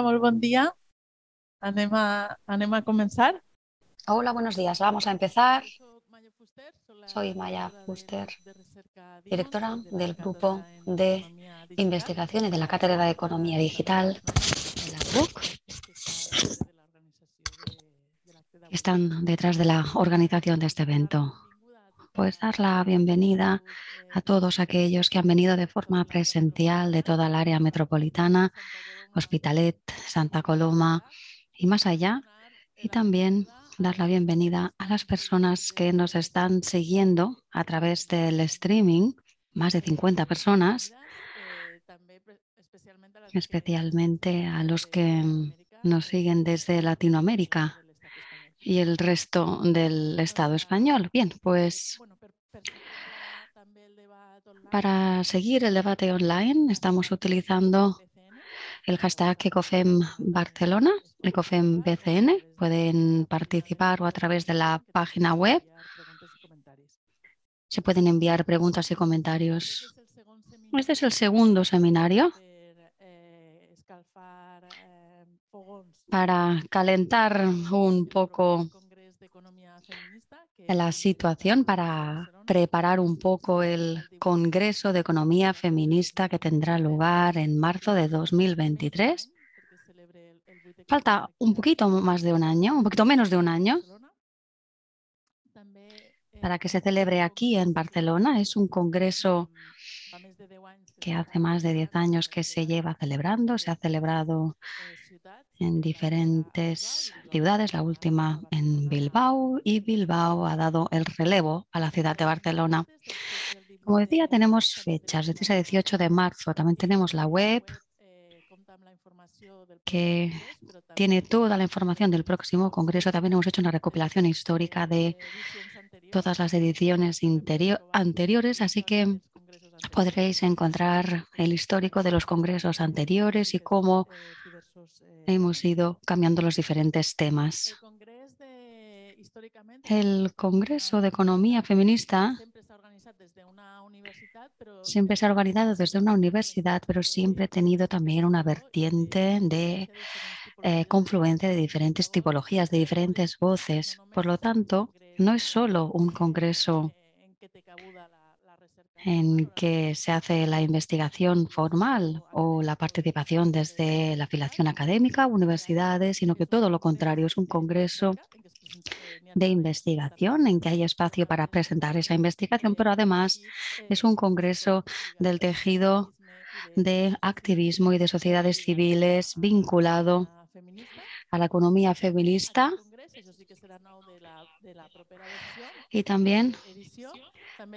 Hola, buen día. a, comenzar. Hola, buenos días. Vamos a empezar. Soy Maya Fuster, directora del Grupo de Investigaciones de la Cátedra de Economía Digital de la Están detrás de la organización de este evento. Pues dar la eh, bienvenida a todos aquellos que han venido de forma presencial de toda el área metropolitana Hospitalet, Santa Coloma y más allá. Y también dar la bienvenida a las personas que nos están siguiendo a través del streaming, más de 50 personas, especialmente a los que nos siguen desde Latinoamérica y el resto del Estado español. Bien, pues para seguir el debate online estamos utilizando el hashtag ECOFEM Barcelona, ECOFEM BCN. Pueden participar o a través de la página web. Se pueden enviar preguntas y comentarios. Este es el segundo seminario para calentar un poco la situación, para preparar un poco el Congreso de Economía Feminista que tendrá lugar en marzo de 2023. Falta un poquito más de un año, un poquito menos de un año para que se celebre aquí en Barcelona. Es un congreso que hace más de 10 años que se lleva celebrando. Se ha celebrado en diferentes ciudades, la última en Bilbao, y Bilbao ha dado el relevo a la ciudad de Barcelona. Como decía, tenemos fechas, 16 a 18 de marzo. También tenemos la web que tiene toda la información del próximo Congreso. También hemos hecho una recopilación histórica de todas las ediciones anteriores, así que podréis encontrar el histórico de los congresos anteriores y cómo hemos ido cambiando los diferentes temas. El Congreso de Economía Feminista siempre se ha organizado desde una universidad, pero siempre ha tenido también una vertiente de este eh, confluencia de diferentes tipologías, de diferentes voces. Por lo tanto, no es solo un Congreso en que se hace la investigación formal o la participación desde la afiliación académica, universidades, sino que todo lo contrario, es un congreso de investigación en que hay espacio para presentar esa investigación, pero además es un congreso del tejido de activismo y de sociedades civiles vinculado a la economía feminista y también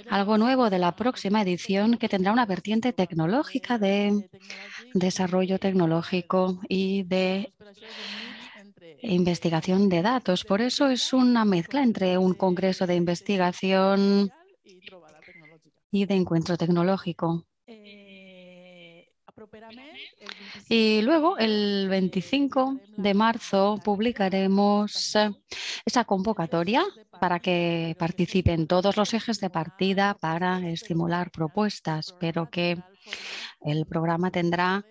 algo nuevo de la próxima edición que tendrá una vertiente tecnológica de desarrollo tecnológico y de investigación de datos. Por eso es una mezcla entre un congreso de investigación y de encuentro tecnológico. Eh, y luego, el 25 de marzo, publicaremos esa convocatoria para que participen todos los ejes de partida para estimular propuestas, pero que el programa tendrá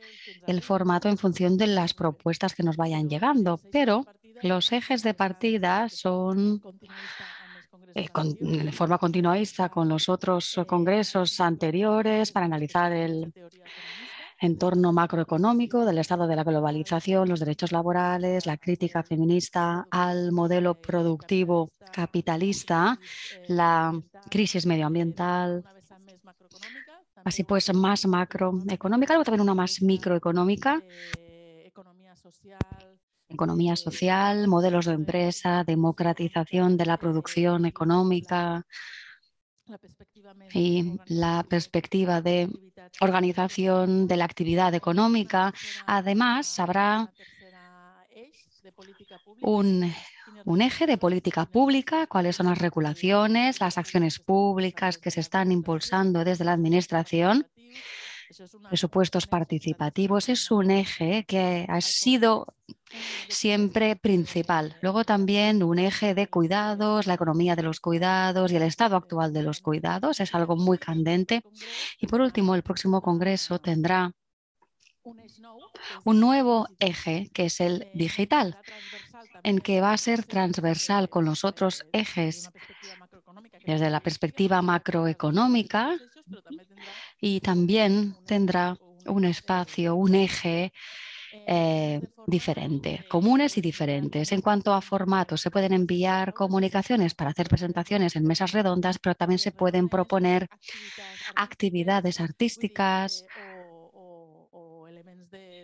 el formato en función de las propuestas que nos vayan llegando. Pero los ejes de partida son eh, de forma continuista con los otros congresos anteriores para analizar el entorno macroeconómico, del estado de la globalización, los derechos laborales, la crítica feminista al modelo productivo capitalista, la crisis medioambiental, así pues más macroeconómica, luego también una más microeconómica, economía social, modelos de empresa, democratización de la producción económica, y la perspectiva de organización de la actividad económica. Además, habrá un, eje de política pública, cuáles son las regulaciones, las acciones públicas que se están impulsando desde la Administración presupuestos participativos es un eje que ha sido siempre principal. Luego también un eje de cuidados, la economía de los cuidados y el estado actual de los cuidados es algo muy candente. Y por último, el próximo Congreso tendrá un nuevo eje que es el digital, en que va a ser transversal con los otros ejes desde la perspectiva macroeconómica y también tendrá un espacio, un eje eh, diferente, comunes y diferentes. En cuanto a formatos, se pueden enviar comunicaciones para hacer presentaciones en mesas redondas, pero también se pueden proponer actividades artísticas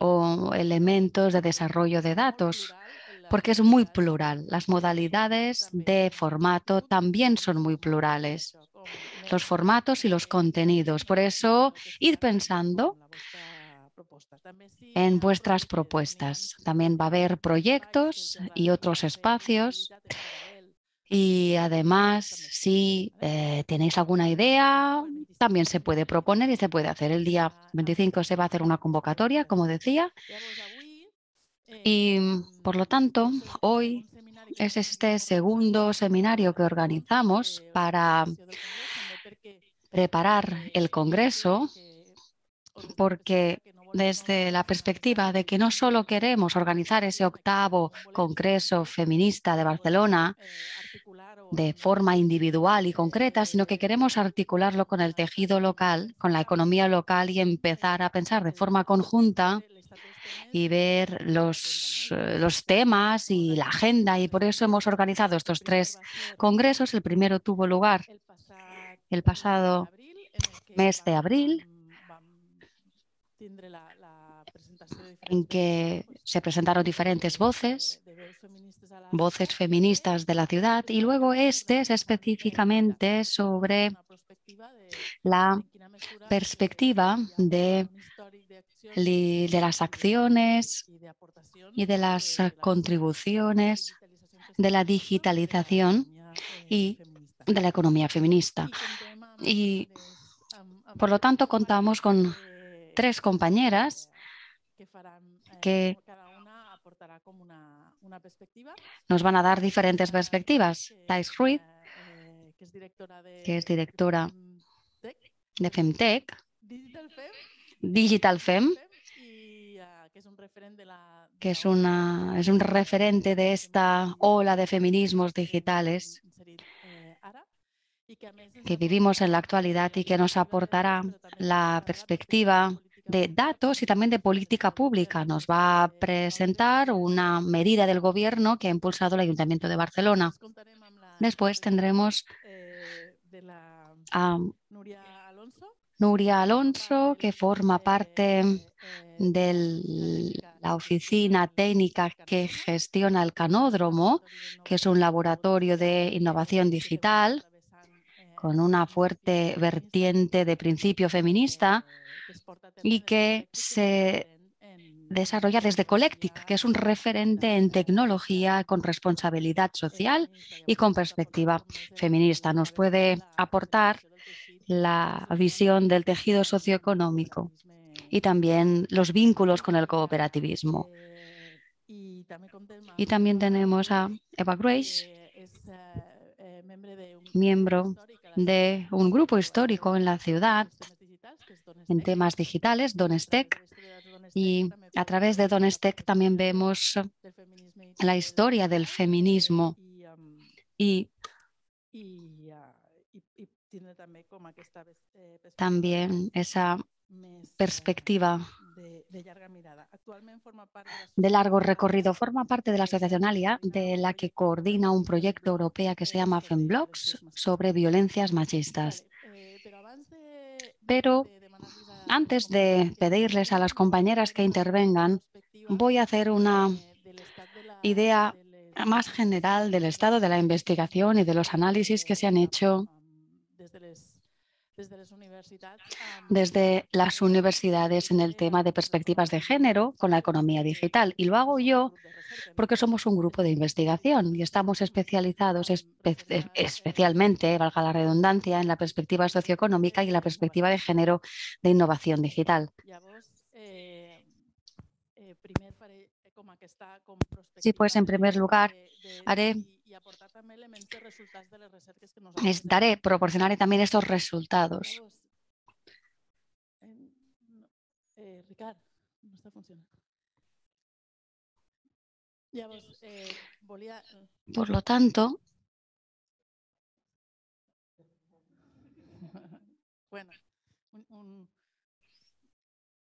o elementos de desarrollo de datos, porque es muy plural. Las modalidades de formato también son muy plurales los formatos y los contenidos. Por eso, id pensando en vuestras propuestas. También va a haber proyectos y otros espacios. Y además, si eh, tenéis alguna idea, también se puede proponer y se puede hacer. El día 25 se va a hacer una convocatoria, como decía. Y por lo tanto, hoy es este segundo seminario que organizamos para preparar el Congreso, porque desde la perspectiva de que no solo queremos organizar ese octavo Congreso Feminista de Barcelona de forma individual y concreta, sino que queremos articularlo con el tejido local, con la economía local y empezar a pensar de forma conjunta y ver los, eh, los temas y la agenda. Y por eso hemos organizado estos tres congresos. El primero tuvo lugar el pasado mes de abril, en que se presentaron diferentes voces, voces feministas de la ciudad, y luego este es específicamente sobre la perspectiva de de las acciones y de eh, las contribuciones de la digitalización eh, y de la economía feminista. Y por lo tanto contamos con tres compañeras que nos van a dar diferentes perspectivas. Thais Ruiz, eh, que es directora de Femtech. Digital Fem, que es, una, es un referente de esta ola de feminismos digitales que vivimos en la actualidad y que nos aportará la perspectiva de datos y también de política pública. Nos va a presentar una medida del gobierno que ha impulsado el Ayuntamiento de Barcelona. Después tendremos a Nuria Alonso, que forma parte de la oficina técnica que gestiona el canódromo, que es un laboratorio de innovación digital con una fuerte vertiente de principio feminista y que se desarrolla desde Colectic, que es un referente en tecnología con responsabilidad social y con perspectiva feminista. Nos puede aportar la visión del tejido socioeconómico y también los vínculos con el cooperativismo. Y también tenemos a Eva Grace, miembro de un grupo histórico en la ciudad en temas digitales, Donestec. Y a través de Donestec también vemos la historia del feminismo y también eh, esa perspectiva de largo recorrido. Forma parte de la Asociación Alia, de la que coordina un proyecto europeo que se llama FEMBLOX sobre violencias machistas. Eh, pero antes de pedirles a las compañeras que intervengan, voy a hacer una idea más general del estado de la investigación y de los análisis que se han hecho desde las universidades en el tema de perspectivas de género con la economía digital. Y lo hago yo porque somos un grupo de investigación y estamos especializados especialmente, valga la redundancia, en la perspectiva socioeconómica y la perspectiva de género de innovación digital. Sí, pues en primer lugar haré y aportar también elementos de resultados de las recerques que nos Les daré, proporcionaré también estos resultados. Eh, Ricard, no está funcionando. Ya vos, eh, volia... Eh. Por lo tanto... bueno, un, un,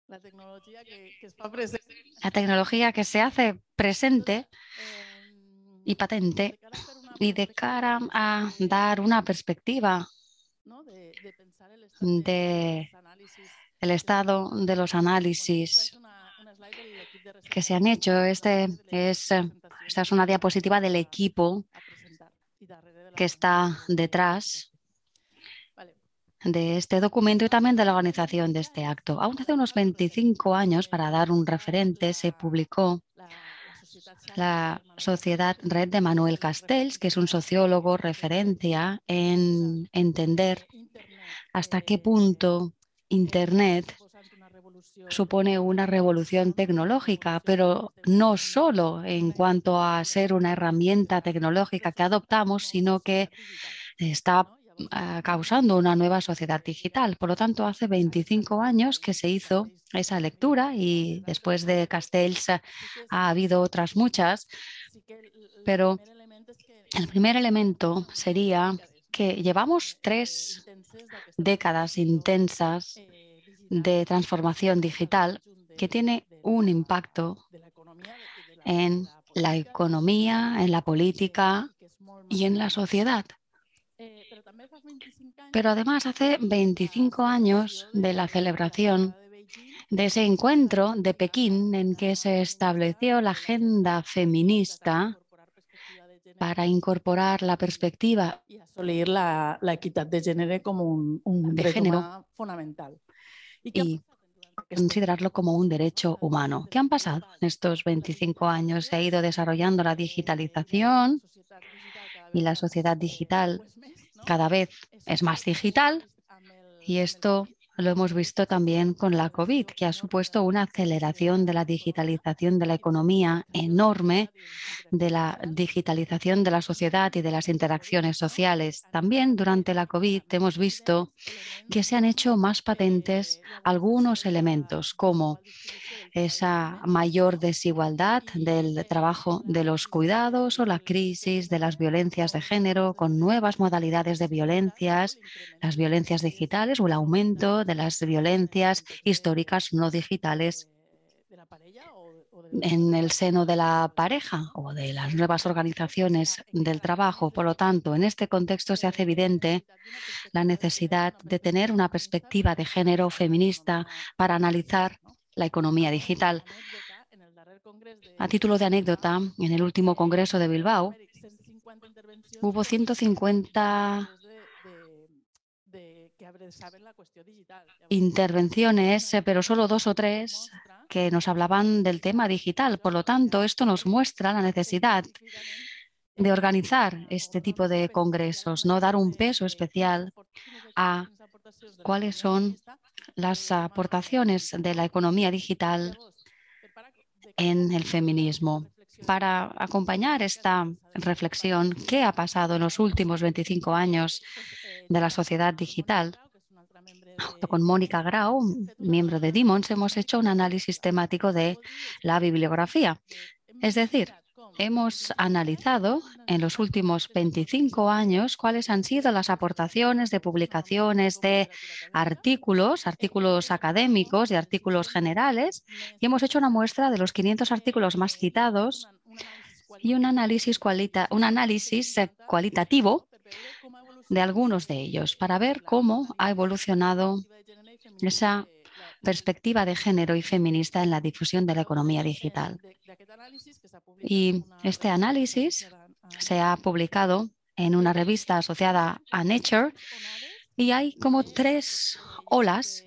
la tecnología que, que está presente. La tecnología que se hace presente. Eh, y patente y de cara a pues, dar una perspectiva de el estado de los análisis que se han hecho. Este es, esta es una este diapositiva del equipo que está detrás de este documento y también de la organización de este acto. Aún hace unos 25 pues, años, eh, para dar un referente, se publicó la Sociedad Red de Manuel Castells, que es un sociólogo referencia en entender hasta qué punto Internet supone una revolución tecnológica, pero no solo en cuanto a ser una herramienta tecnológica que adoptamos, sino que está Ah, causando una nueva sociedad digital. Por lo tanto, hace 25 años que se hizo esa lectura y después de Castells ha habido otras muchas, pero el primer elemento sería que llevamos tres décadas intensas de transformación digital que tiene un impacto en la economía, en la política y en la sociedad. Pero además hace 25 años de la celebración de ese encuentro de Pekín en que se estableció la agenda feminista para incorporar la perspectiva y la, equidad de género como un, fundamental y, y considerarlo como un derecho humano. ¿Qué han pasado en estos 25 años? Se ha ido desarrollando la digitalización y la sociedad digital cada vez es más digital y esto lo hemos visto también con la COVID, que ha supuesto una aceleración de la digitalización de la economía enorme, de la digitalización de la sociedad y de las interacciones sociales. También durante la COVID hemos visto que se han hecho más patentes algunos elementos, como esa mayor desigualdad del trabajo de los cuidados o la crisis de las violencias de género con nuevas modalidades de violencias, las violencias digitales o el aumento de las violencias históricas no digitales en el seno de la pareja o de las nuevas organizaciones del trabajo. Por lo tanto, en este contexto se hace evidente la necesidad de tener una perspectiva de género feminista para analizar la economía digital. A título de anécdota, en el último Congreso de Bilbao hubo 150 Intervenciones, eh, pero solo dos o tres que nos hablaban del tema digital. Por lo tanto, esto nos muestra la necesidad de organizar este tipo de congresos, no dar un peso eh, especial a cuáles son las eh, aportaciones de la economía digital en el feminismo. Para acompañar esta reflexión, ¿qué ha pasado en los últimos 25 años pues, de la sociedad digital? con Mónica Grau, miembro de Demons, hemos hecho un análisis temático de la bibliografía. Es decir, hemos analizado en los últimos 25 años cuáles han sido las aportaciones de publicaciones de artículos, artículos académicos y artículos generales, y hemos hecho una muestra de los 500 artículos más citados y un análisis eh, cualitativo de algunos de ellos para ver cómo ha evolucionado esa perspectiva de género y feminista en la difusión de la economía digital. Y este análisis se ha publicado en una revista asociada a Nature y hay como tres olas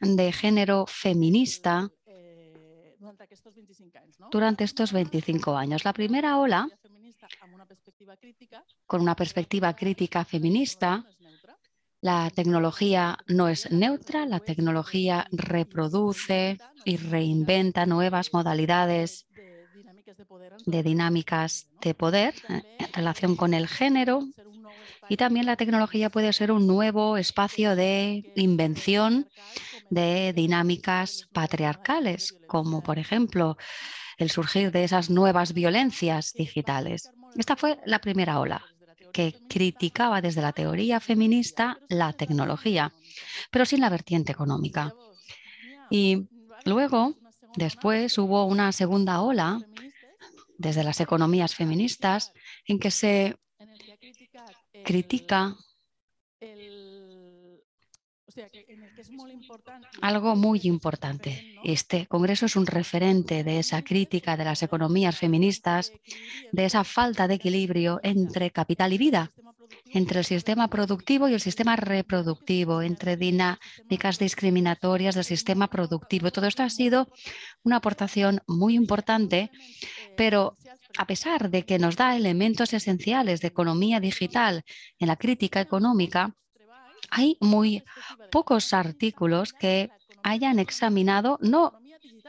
de género feminista durante estos 25 años. La primera ola con una perspectiva crítica feminista, la tecnología no es neutra, la tecnología reproduce y reinventa nuevas modalidades de dinámicas de poder eh, en relación con el género y también la tecnología puede ser un nuevo espacio de invención de dinámicas patriarcales, como por ejemplo el surgir de esas nuevas violencias digitales. Esta fue la primera ola que criticaba desde la teoría feminista la tecnología, pero sin la vertiente económica. Y luego, después, hubo una segunda ola desde las economías feministas en que se eh, critica algo muy importante. Este Congreso es un referente de esa crítica de las economías feministas, de esa falta de equilibrio entre capital y vida, entre el sistema productivo y el sistema reproductivo, entre dinámicas discriminatorias del sistema productivo. Todo esto ha sido una aportación muy importante, pero a pesar de que nos da elementos esenciales de economía digital en la crítica económica, hay muy pocos artículos que hayan examinado no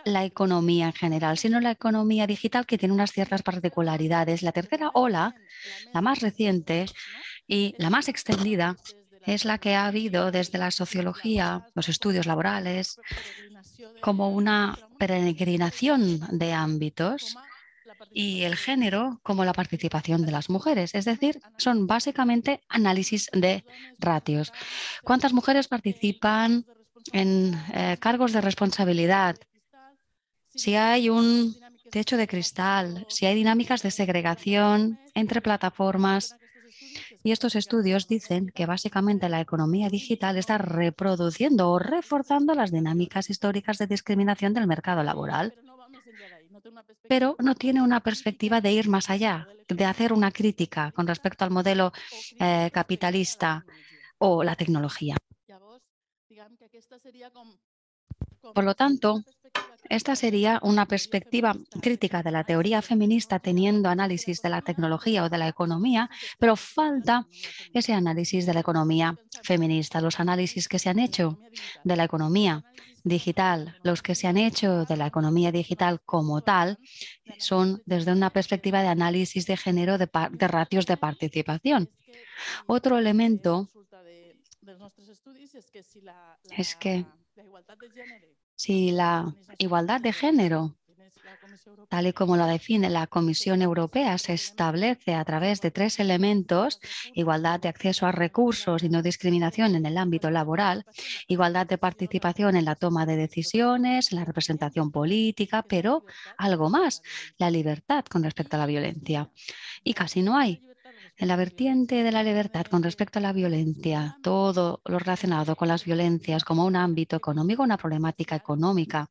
la economía en general, sino la economía digital que tiene unas ciertas particularidades. La tercera ola, la más reciente y la más extendida, es la que ha habido desde la sociología, los estudios laborales, como una peregrinación de ámbitos y el género como la participación de las mujeres. Es decir, son básicamente análisis de ratios. ¿Cuántas mujeres participan en eh, cargos de responsabilidad? Si hay un techo de cristal, si hay dinámicas de segregación entre plataformas. Y estos estudios dicen que básicamente la economía digital está reproduciendo o reforzando las dinámicas históricas de discriminación del mercado laboral pero no tiene una perspectiva de ir más allá, de hacer una crítica con respecto al modelo eh, capitalista o la tecnología. Por lo tanto, esta sería una perspectiva crítica de la teoría feminista teniendo análisis de la tecnología o de la economía, pero falta ese análisis de la economía feminista, los análisis que se han hecho de la economía digital. Los que se han hecho de la economía digital como tal son desde una perspectiva de análisis de género de, de ratios de participación. Otro elemento es que si la igualdad de género Tal y como la define la Comisión Europea, se establece a través de tres elementos, igualdad de acceso a recursos y no discriminación en el ámbito laboral, igualdad de participación en la toma de decisiones, en la representación política, pero algo más, la libertad con respecto a la violencia. Y casi no hay en la vertiente de la libertad con respecto a la violencia, todo lo relacionado con las violencias como un ámbito económico, una problemática económica.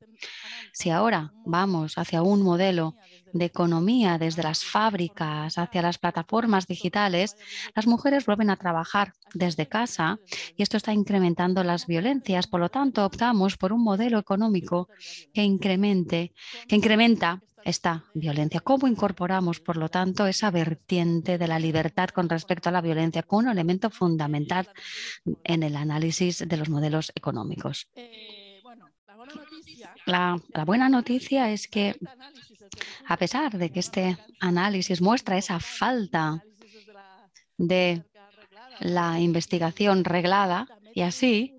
Si ahora vamos hacia un modelo de economía desde las fábricas hacia las plataformas digitales, las mujeres vuelven a trabajar desde casa y esto está incrementando las violencias. Por lo tanto, optamos por un modelo económico que incremente, que incrementa esta violencia. ¿Cómo incorporamos, por lo tanto, esa vertiente de la libertad con respecto a la violencia como un elemento fundamental en el análisis de los modelos económicos? La, la, buena noticia es que, a pesar de que este análisis muestra esa falta de la investigación reglada, y así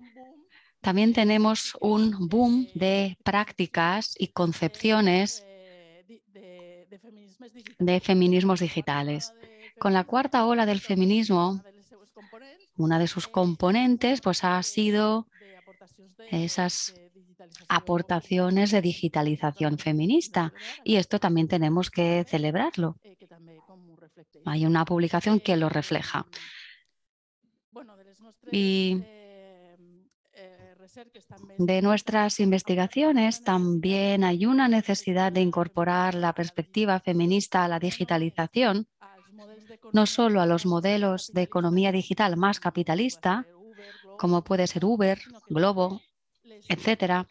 también tenemos un boom de prácticas y concepciones de feminismos digitales. Con la cuarta ola del feminismo, una de sus componentes pues, ha sido esas aportaciones de digitalización feminista y esto también tenemos que celebrarlo. Hay una publicación que lo refleja. Y eh, de nuestras investigaciones, también hay una necesidad de incorporar la perspectiva feminista a la digitalización, no solo a los modelos de economía digital más capitalista, como puede ser Uber, Globo etcétera,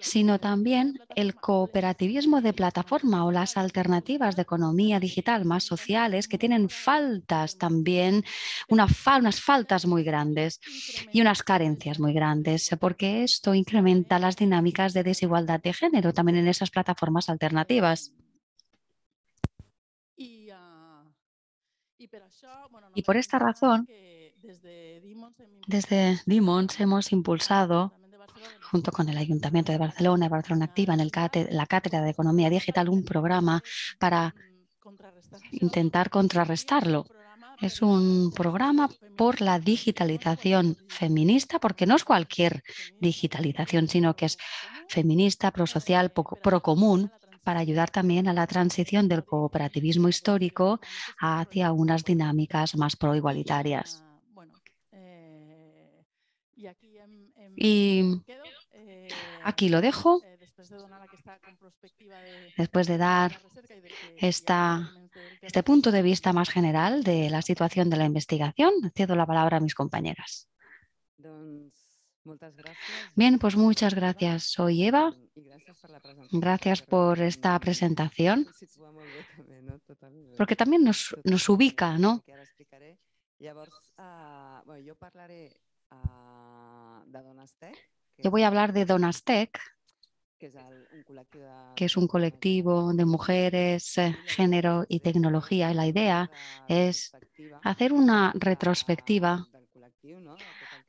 sino también el cooperativismo de plataforma o las alternativas de economía digital más sociales que tienen faltas también, unas faltas muy grandes y unas carencias muy grandes, porque esto incrementa las dinámicas de desigualdad de género también en esas plataformas alternativas. Y ah, por esta razón, desde Demons hemos impulsado junto con el Ayuntamiento de Barcelona, Barcelona Activa, en el la Cátedra de Economía Digital, un programa para intentar contrarrestarlo. Es un programa por la digitalización feminista, porque no es cualquier digitalización, sino que es feminista, prosocial, procomún, para ayudar también a la transición del cooperativismo histórico hacia unas dinámicas más proigualitarias. Eh, y Aquí lo dejo. Eh, después de dar este punto de vista más general de la situación de la investigación, cedo la palabra a mis compañeras. Bien, pues muchas gracias. Soy Eva. Gracias por esta presentación, porque también nos, nos ubica, ¿no? Yo voy a hablar de Donastec, que es un colectivo eh, de mujeres, eh, género y tecnología. Y la eh, idea es hacer una retrospectiva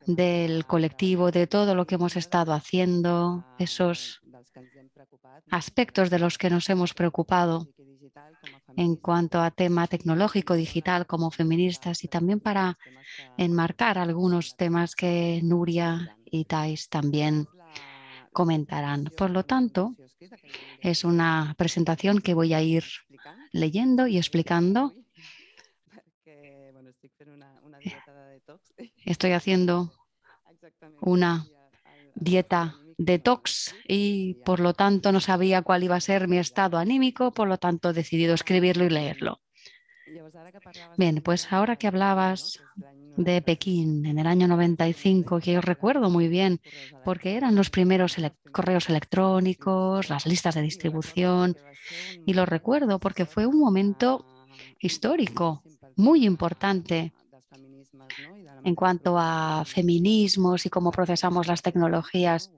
del colectivo, de todo lo que hemos estado haciendo, esos aspectos de los que nos hemos preocupado en cuanto a tema tecnológico, digital, como feministas, y también para enmarcar algunos temas que Nuria y Thais también comentarán. Por lo tanto, es una presentación que voy a ir leyendo y explicando. Estoy haciendo una dieta detox y por lo tanto no sabía cuál iba a ser mi estado anímico, por lo tanto he decidido escribirlo y leerlo. Bien, pues ahora que hablabas de Pekín en el año 95, que yo recuerdo muy bien, porque eran los primeros correos electrónicos, las listas de distribución, y lo recuerdo porque fue un momento histórico muy importante en cuanto a feminismos y cómo procesamos las tecnologías.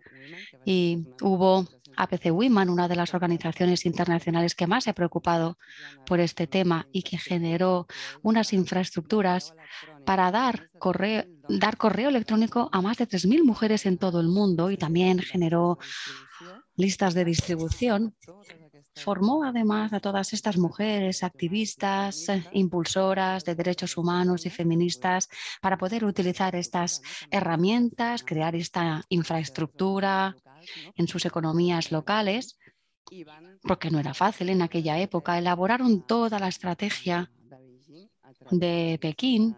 Y hubo APC Women, una de las organizaciones internacionales que más se ha preocupado por este tema y que generó unas infraestructuras para dar correo, dar correo electrónico a más de 3.000 mujeres en todo el mundo y también generó listas de distribución. Formó además a todas estas mujeres activistas, impulsoras de derechos humanos y feministas para poder utilizar estas herramientas, crear esta infraestructura, en sus economías locales, porque no era fácil en aquella época. Elaboraron toda la estrategia de Pekín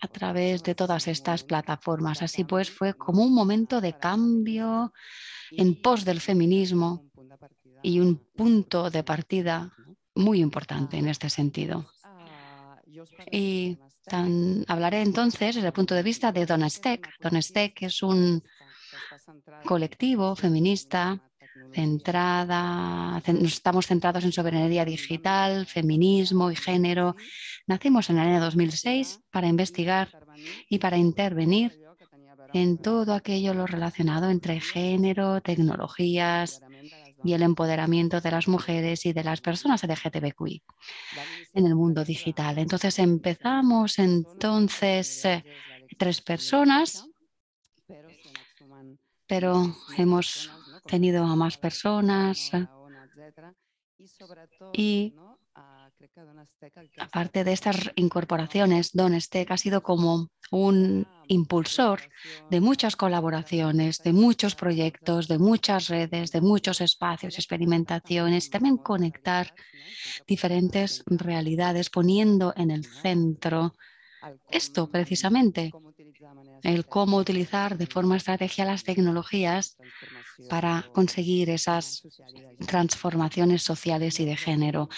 a través de todas estas plataformas. Así pues, fue como un momento de cambio en pos del feminismo y un punto de partida muy importante en ah, este sentido. Ah, y hablaré entonces desde el punto de vista de Don Steck. Don es un colectivo feminista centrada, estamos centrados en soberanía digital, feminismo y género. Nacimos en el año 2006 para investigar y para intervenir en todo aquello lo relacionado entre género, tecnologías y el empoderamiento de las mujeres y de las personas LGTBQI en el mundo digital. Entonces empezamos entonces eh, tres personas pero hemos tenido a más personas eh, y aparte de estas incorporaciones, Don ha sido como un impulsor de muchas colaboraciones, de muchos proyectos, de muchas redes, de muchos espacios, experimentaciones y también conectar diferentes realidades poniendo en el centro esto precisamente, el cómo utilizar de forma estratégica las tecnologías para conseguir esas transformaciones sociales y de género.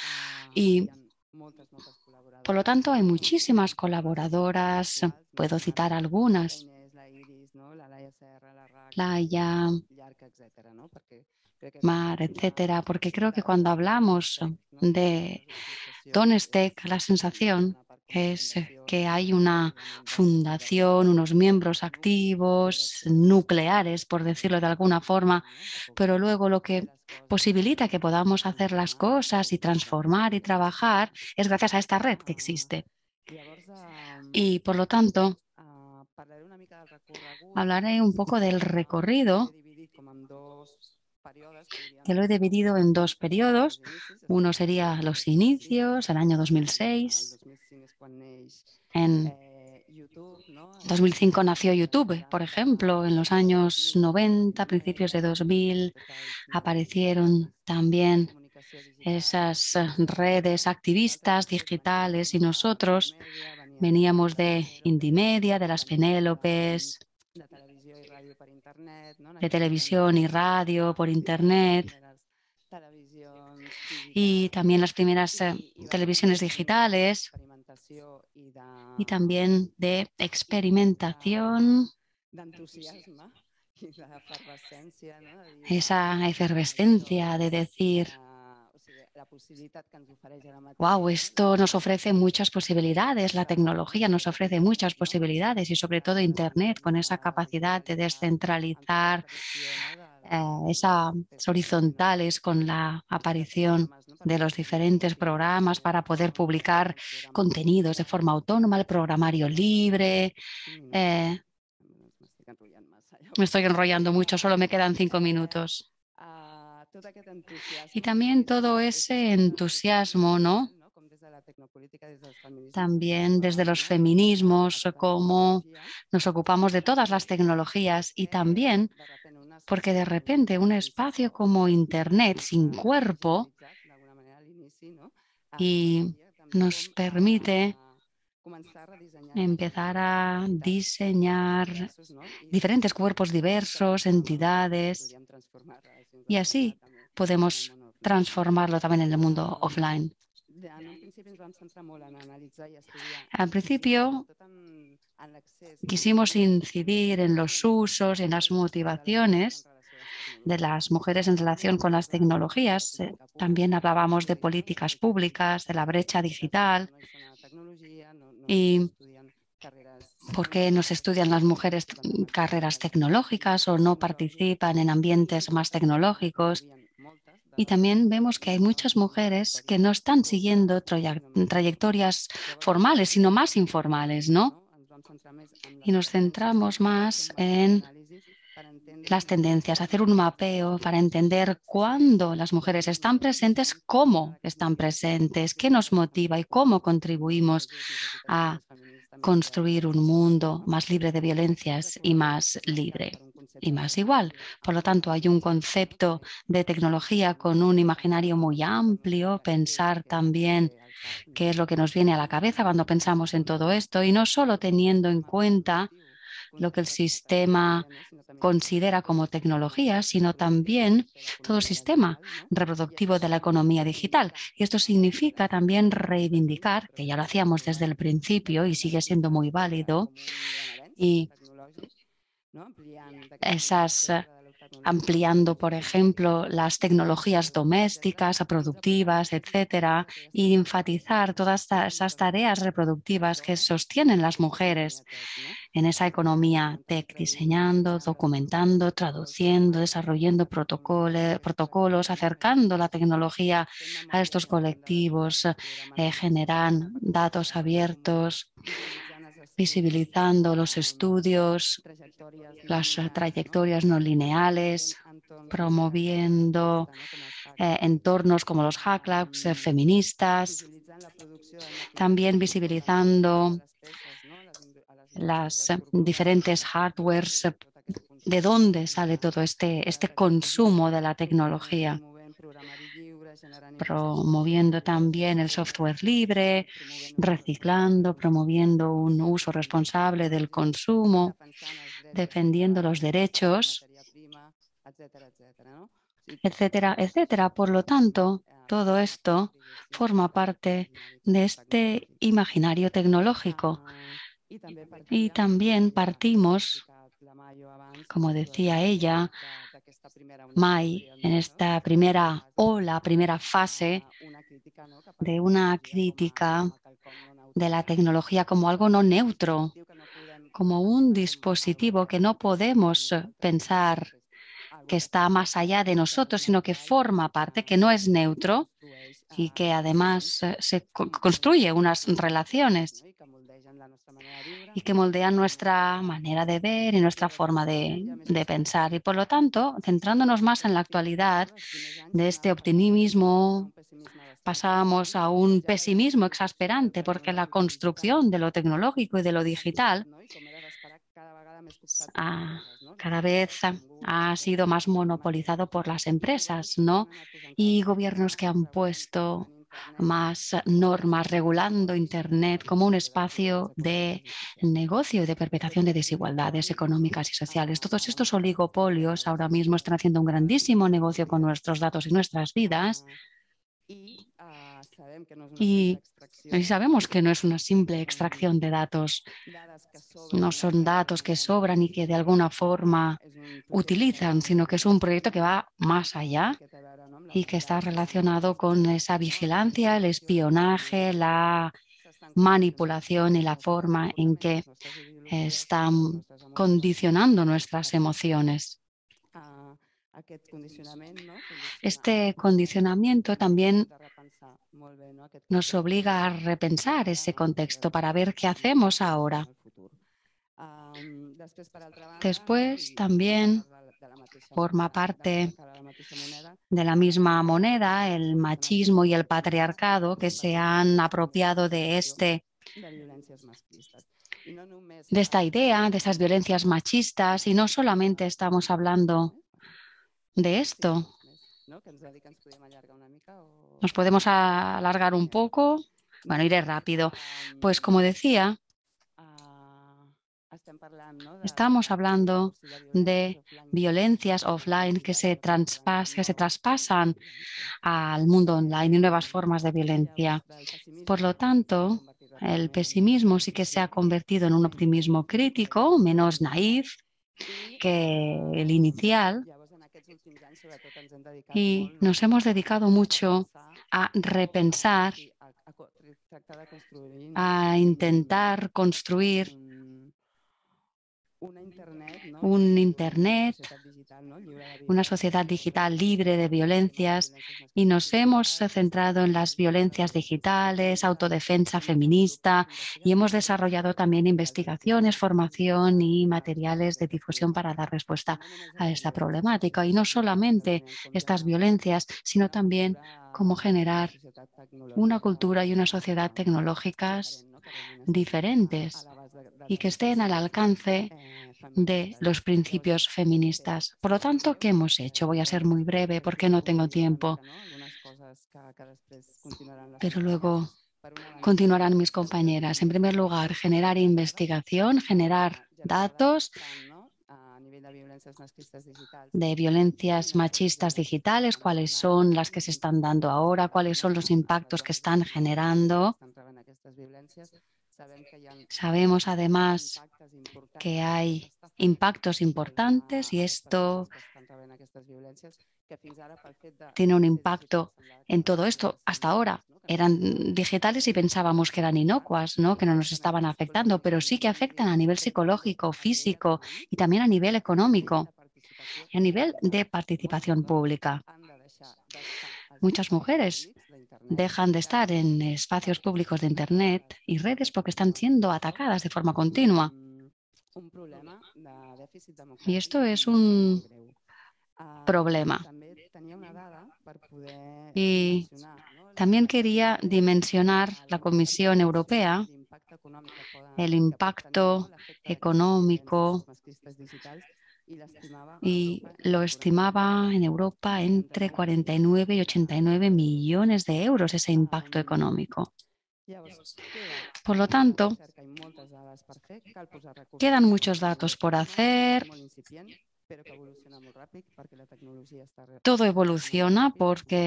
Y por lo tanto, hay muchísimas colaboradoras, puedo citar algunas. Laia, Mar, etcétera, porque creo que cuando hablamos de Don la sensación es eh, que hay una fundación, unos miembros activos, nucleares, por decirlo de alguna forma, pero luego lo que posibilita que podamos hacer las cosas y transformar y trabajar es gracias a esta red que existe. Y por lo tanto, hablaré un poco del recorrido que lo he dividido en dos periodos. Uno sería los inicios, el año 2006, en 2005 eh, nació YouTube, por ejemplo. En los años 90, principios de 2000, aparecieron también esas redes activistas digitales y nosotros veníamos de Indimedia, de las Penélopes, de televisión y radio por Internet y también las primeras eh, televisiones digitales y también de experimentación, esa efervescencia de decir, wow, esto nos ofrece muchas posibilidades, la tecnología nos ofrece muchas posibilidades y sobre todo Internet con esa capacidad de descentralizar eh, esas horizontales con la aparición de los diferentes programas para poder publicar contenidos de forma autónoma, el programario libre. Eh, me estoy enrollando mucho, solo me quedan cinco minutos. Ah, y también todo ese entusiasmo, ¿no? También desde los feminismos, como nos ocupamos de todas las tecnologías y también porque de repente un espacio como Internet sin cuerpo y nos permite empezar a diseñar diferentes cuerpos diversos, entidades, y así podemos transformarlo también en el mundo offline. Al principio quisimos incidir en los usos y en las motivaciones de las mujeres en relación con las tecnologías. También hablábamos de políticas este públicas, de la brecha digital y por qué no estudian las mujeres carreras tecnológicas o no participan en ambientes más tecnológicos. Y también vemos que hay muchas mujeres que no están siguiendo trayectorias formales, sino más informales, ¿no? y nos centramos más en las tendencias, hacer un mapeo para entender cuándo las mujeres están presentes, cómo están presentes, qué nos motiva y cómo contribuimos a construir un mundo más libre de violencias y más libre y más igual. Por lo tanto, hay un concepto de tecnología con un imaginario muy amplio, pensar también qué es lo que nos viene a la cabeza cuando pensamos en todo esto y no solo teniendo en cuenta lo que el sistema considera como tecnología, sino también todo el sistema reproductivo de la economía digital. Y esto significa también reivindicar, que ya lo hacíamos desde el principio y sigue siendo muy válido, y esas ampliando, por ejemplo, las tecnologías domésticas productivas, etcétera, y enfatizar todas esas tareas reproductivas que sostienen las mujeres en esa economía tech, diseñando, documentando, traduciendo, desarrollando protocolos, acercando la tecnología a estos colectivos, generan datos abiertos, visibilizando los estudios, las eh, trayectorias no lineales, promoviendo eh, entornos como los hacklabs eh, feministas, también visibilizando las diferentes hardwares, de dónde sale todo este, este consumo de la tecnología promoviendo también el software libre, reciclando, promoviendo un uso responsable del consumo, defendiendo los derechos, pues, etcétera, etcétera. Por lo tanto, eh, todo esto forma parte de este imaginario tecnológico. Y también partimos, como decía ella, May, en esta primera ola, primera fase de una crítica de la tecnología como algo no neutro, como un dispositivo que no podemos pensar que está más allá de nosotros, sino que forma parte, que no es neutro y ah, que además se construye unas relaciones y que moldean nuestra manera de ver y nuestra forma de, pensar. Y por lo tanto, centrándonos más en la actualidad de este optimismo, pasamos a un pesimismo exasperante porque la construcción de lo tecnológico y de lo digital ah, cada vez ha sido más monopolizado por las empresas, ¿no? Y gobiernos que han puesto más normas regulando Internet como un espacio de negocio y de perpetuación de desigualdades económicas y sociales. Todos estos oligopolios ahora mismo están haciendo un grandísimo negocio con nuestros datos y nuestras vidas. Y, y, sabemos que no es una simple extracción de datos, no son datos que sobran y que de alguna forma utilizan, sino que es un proyecto que va más allá y que está relacionado con esa vigilancia, el espionaje, la manipulación y la forma en que están condicionando nuestras emociones. Este condicionamiento también nos obliga a repensar ese contexto para ver qué hacemos ahora. Después también pues forma parte de la misma moneda, pues el machismo y el patriarcado que se han apropiado de este de esta idea, de estas violencias machistas, y no pues solamente estamos hablando de esto. Nos podemos alargar un poco. Bueno, iré rápido. Pues como decía, Estamos hablando de violencias offline que se, que se traspasan al mundo online y nuevas formas de violencia. Por lo tanto, el pesimismo sí que se ha convertido en un optimismo crítico, menos naif que el inicial. Y nos hemos dedicado mucho a repensar, a intentar construir un Internet, una sociedad digital libre de violencias y nos hemos centrado en las violencias digitales, autodefensa feminista y hemos desarrollado también investigaciones, formación y materiales de difusión para dar respuesta a esta problemática. Y no solamente estas violencias, sino también cómo generar una cultura y una sociedad tecnológicas diferentes y que estén al alcance de los principios feministas. Por lo tanto, ¿qué hemos hecho? Voy a ser muy breve porque no tengo tiempo, pero luego continuarán mis compañeras. En primer lugar, generar investigación, generar datos de violencias machistas digitales, cuáles son las que se están dando ahora, cuáles son los impactos que están generando Sabemos además que hay impactos importantes y esto tiene un impacto en todo esto. Hasta ahora eran digitales y pensábamos que eran inocuas, ¿no? que no nos estaban afectando, pero sí que afectan a nivel psicológico, físico y también a nivel económico y a nivel de participación pública. Muchas mujeres dejan de estar en espacios públicos de Internet y redes porque están siendo atacadas de forma continua. Mm, y esto es un ah, problema. Y también quería dimensionar la Comisión Europea el impacto económico y lo estimaba en Europa entre 49 y 89 millones de euros ese impacto económico. Por lo tanto, quedan muchos datos por hacer todo evoluciona porque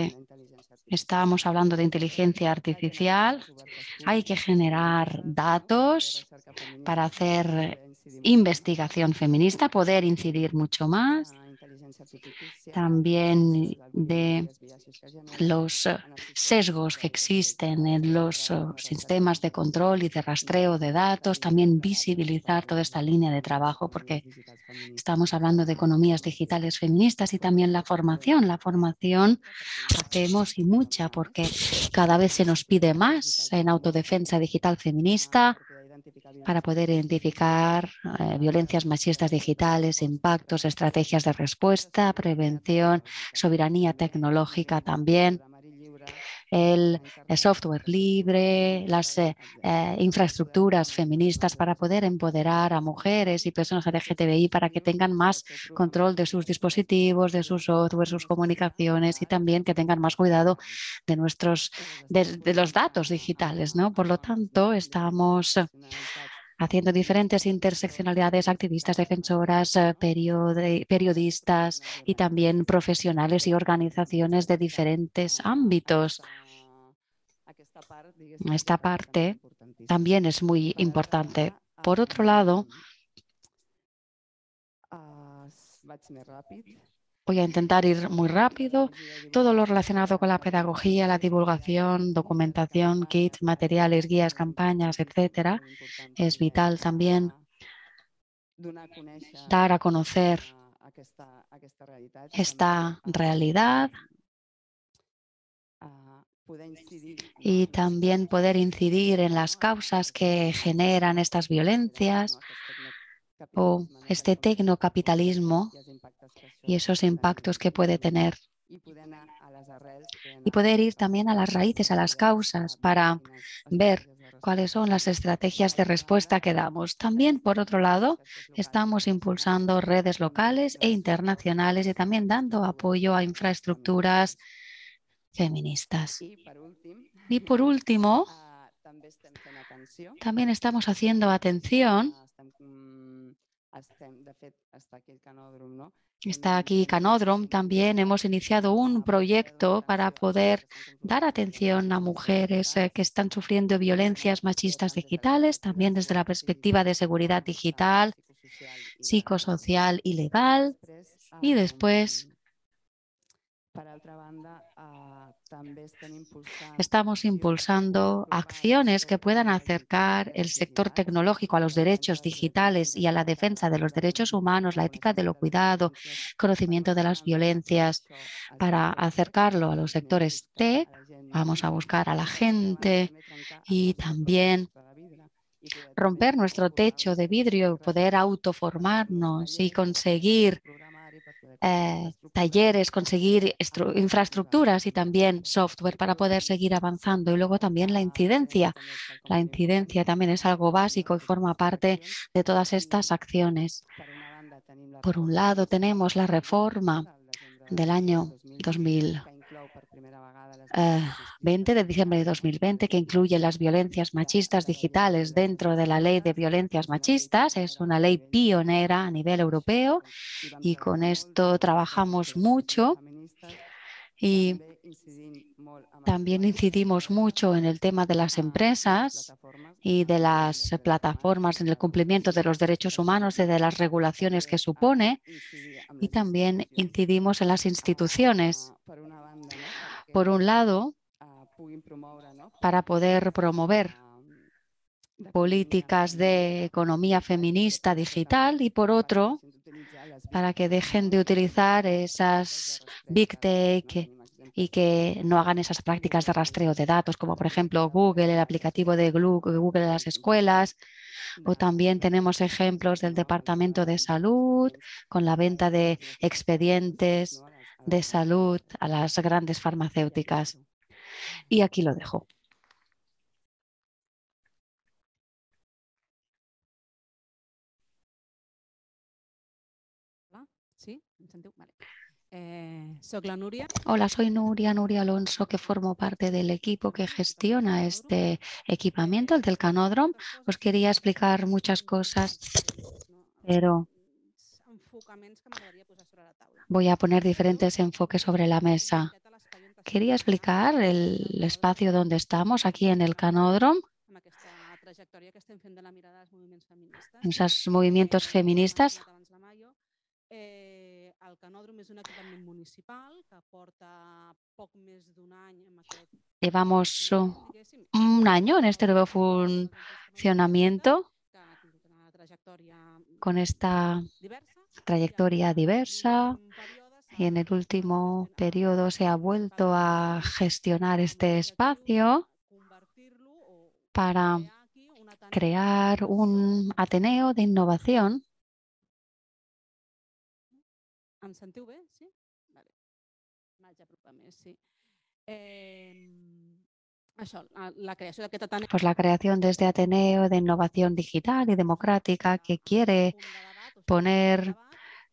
estábamos hablando de inteligencia artificial. Hay que generar datos para hacer investigación feminista, poder incidir mucho más también eh, de los sesgos que existen en los sistemas de control y de rastreo de datos, también visibilizar toda esta línea de trabajo, porque estamos hablando de economías digitales feministas y también la formación. La formación hacemos y mucha, porque cada vez se nos pide más en autodefensa digital ah, feminista para poder identificar eh, violencias machistas digitales, impactos, estrategias de respuesta, prevención, soberanía tecnológica también el, software libre, las eh, eh, infraestructuras feministas para poder empoderar a mujeres y personas LGTBI para que mm, tengan más control de sus dispositivos, de sus software, sus comunicaciones y también que tengan más cuidado de nuestros los datos digitales, ¿no? Por lo tanto, estamos eh, haciendo diferentes interseccionalidades, activistas, defensoras, eh, periodistas y también profesionales y organizaciones de diferentes ámbitos. Esta parte también es muy importante. Por otro lado, Voy a intentar ir muy rápido. Todo lo relacionado con la pedagogía, la divulgación, documentación, kits, materiales, guías, campañas, etcétera, es vital también dar a conocer esta realidad y también poder incidir en las causas que generan estas violencias, o este tecnocapitalismo y esos impactos que puede tener. Y poder ir también a las raíces, a las causas, para ver cuáles son las estrategias de respuesta que damos. También, por otro lado, estamos impulsando redes locales e internacionales y también dando apoyo a infraestructuras feministas. Y por último, también estamos haciendo atención aquí Está aquí Canódrom. También hemos iniciado un proyecto para poder dar atención a mujeres eh, que están sufriendo violencias machistas digitales, también desde la perspectiva de seguridad digital, psicosocial y legal. Y después, para otra banda, ah, Estamos impulsando acciones que puedan acercar el sector tecnológico a los derechos digitales y a la defensa de los derechos humanos, la ética de lo cuidado, conocimiento de las violencias. Para acercarlo a los sectores TEC. vamos a buscar a la gente y también romper nuestro techo de vidrio, poder autoformarnos y conseguir eh, talleres, conseguir infraestructuras y también software para poder seguir avanzando. Y luego también la incidencia. La incidencia también es algo básico y forma parte de todas estas acciones. Por un lado tenemos la reforma del año 2000. 20 eh, de diciembre de 2020 que incluye las violencias machistas digitales dentro de la ley de violencias machistas. Es una ley pionera a nivel europeo y con esto trabajamos mucho. Y también incidimos mucho en el tema de las empresas y de las plataformas en el cumplimiento de los derechos humanos y de las regulaciones que supone. Y también incidimos en las instituciones por un lado, ah, para poder promover ah, políticas de economía feminista digital y por otro, para que dejen de utilizar esas big tech y que no hagan esas prácticas de rastreo de datos, como por ejemplo Google, el aplicativo de Google en las escuelas, o también tenemos ejemplos del Departamento de Salud con la venta de expedientes de salud, a las grandes farmacéuticas. Y aquí lo dejo. Hola, soy Nuria, Nuria Alonso, que formo parte del equipo que gestiona este equipamiento, el del canódromo. Os quería explicar muchas cosas, pero Voy a poner diferentes enfoques sobre la mesa. Quería explicar el, espacio donde estamos, aquí en el canódromo, en esos movimientos feministas. Eh, Llevamos un año en este nuevo funcionamiento con esta trayectoria diversa y en el último periodo se ha vuelto a gestionar este espacio para crear un Ateneo de innovación. Pues la creación de este Ateneo de Innovación Digital y Democrática que quiere poner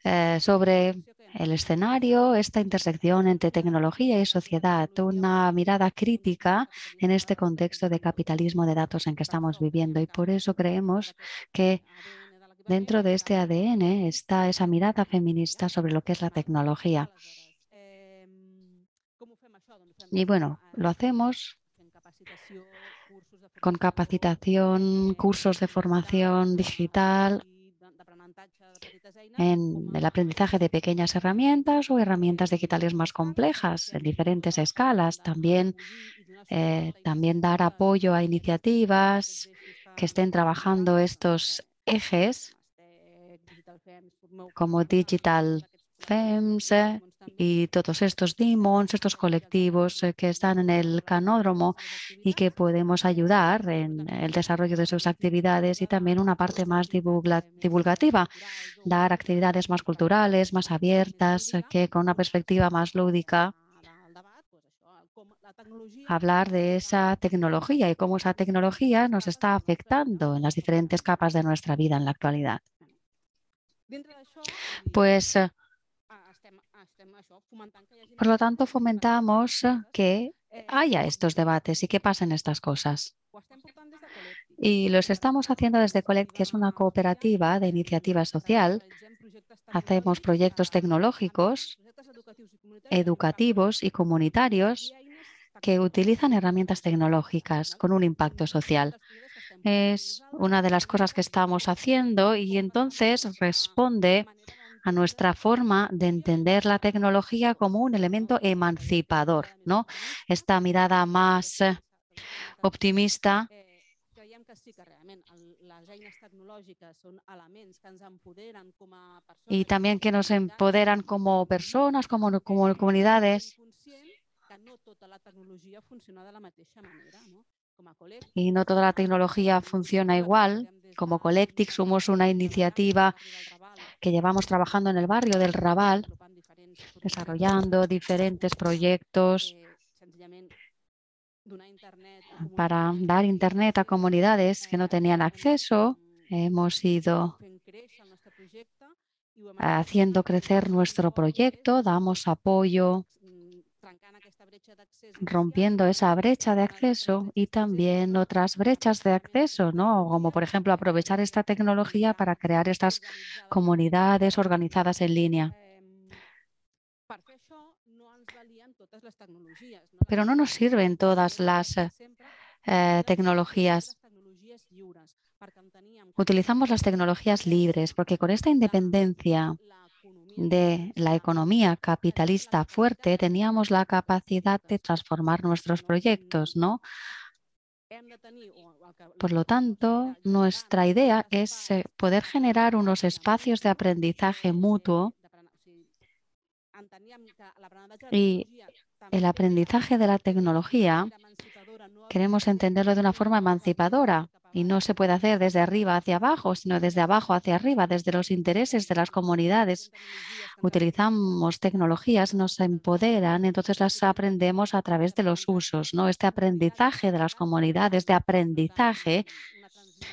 eh, sobre el escenario esta intersección entre tecnología y sociedad, una mirada crítica en este contexto de capitalismo de datos en que estamos viviendo. Y por eso creemos que dentro de este ADN está esa mirada feminista sobre lo que es la tecnología. Y bueno, lo hacemos con capacitación, cursos de formación digital, en el aprendizaje de pequeñas herramientas o herramientas digitales más complejas en diferentes escalas. También, eh, también dar apoyo a iniciativas que estén trabajando estos ejes como eh, Digital FEMS, y todos estos demons, estos colectivos eh, que están en el canódromo y que podemos ayudar en el desarrollo de sus actividades y también una parte más divulgativa, dar actividades más culturales, más abiertas, eh, que con una perspectiva más lúdica hablar de esa tecnología y cómo esa tecnología nos está afectando en las diferentes capas de nuestra vida en la actualidad. Pues eh, por lo tanto, fomentamos que haya eh, estos debates y que pasen estas cosas. Y los estamos haciendo desde Colect, que es una cooperativa de iniciativa social. Hacemos proyectos tecnológicos, educativos y comunitarios que utilizan herramientas tecnológicas con un impacto social. Es una de las cosas que estamos haciendo y entonces responde a nuestra forma de entender la tecnología como un elemento emancipador, ¿no? Esta mirada más eh, optimista y también que nos empoderan como personas, como, como comunidades y no toda la tecnología funciona igual. Como Colectic somos una iniciativa que llevamos trabajando en el barrio del Raval, desarrollando diferentes proyectos para eh, dar Internet a comunidades que no tenían eh, acceso. Hemos ido haciendo crecer nuestro proyecto, damos apoyo rompiendo esa brecha de acceso y también otras brechas de acceso, ¿no? Como por ejemplo aprovechar esta tecnología para crear estas comunidades organizadas en línea. Em, Pero no nos sirven todas las tecnologías. Eh, eh, utilizamos las tecnologías libres porque con esta independencia de la economía capitalista fuerte, teníamos la capacidad de transformar nuestros proyectos, ¿no? Por lo tanto, nuestra idea es eh, poder generar unos espacios de aprendizaje mutuo y el aprendizaje de la tecnología queremos entenderlo de una forma emancipadora y no se puede hacer desde arriba hacia abajo, sino desde abajo hacia arriba, desde los intereses de las comunidades. Utilizamos tecnologías, nos empoderan, entonces las aprendemos a través de los usos, ¿no? Este aprendizaje de las comunidades, de aprendizaje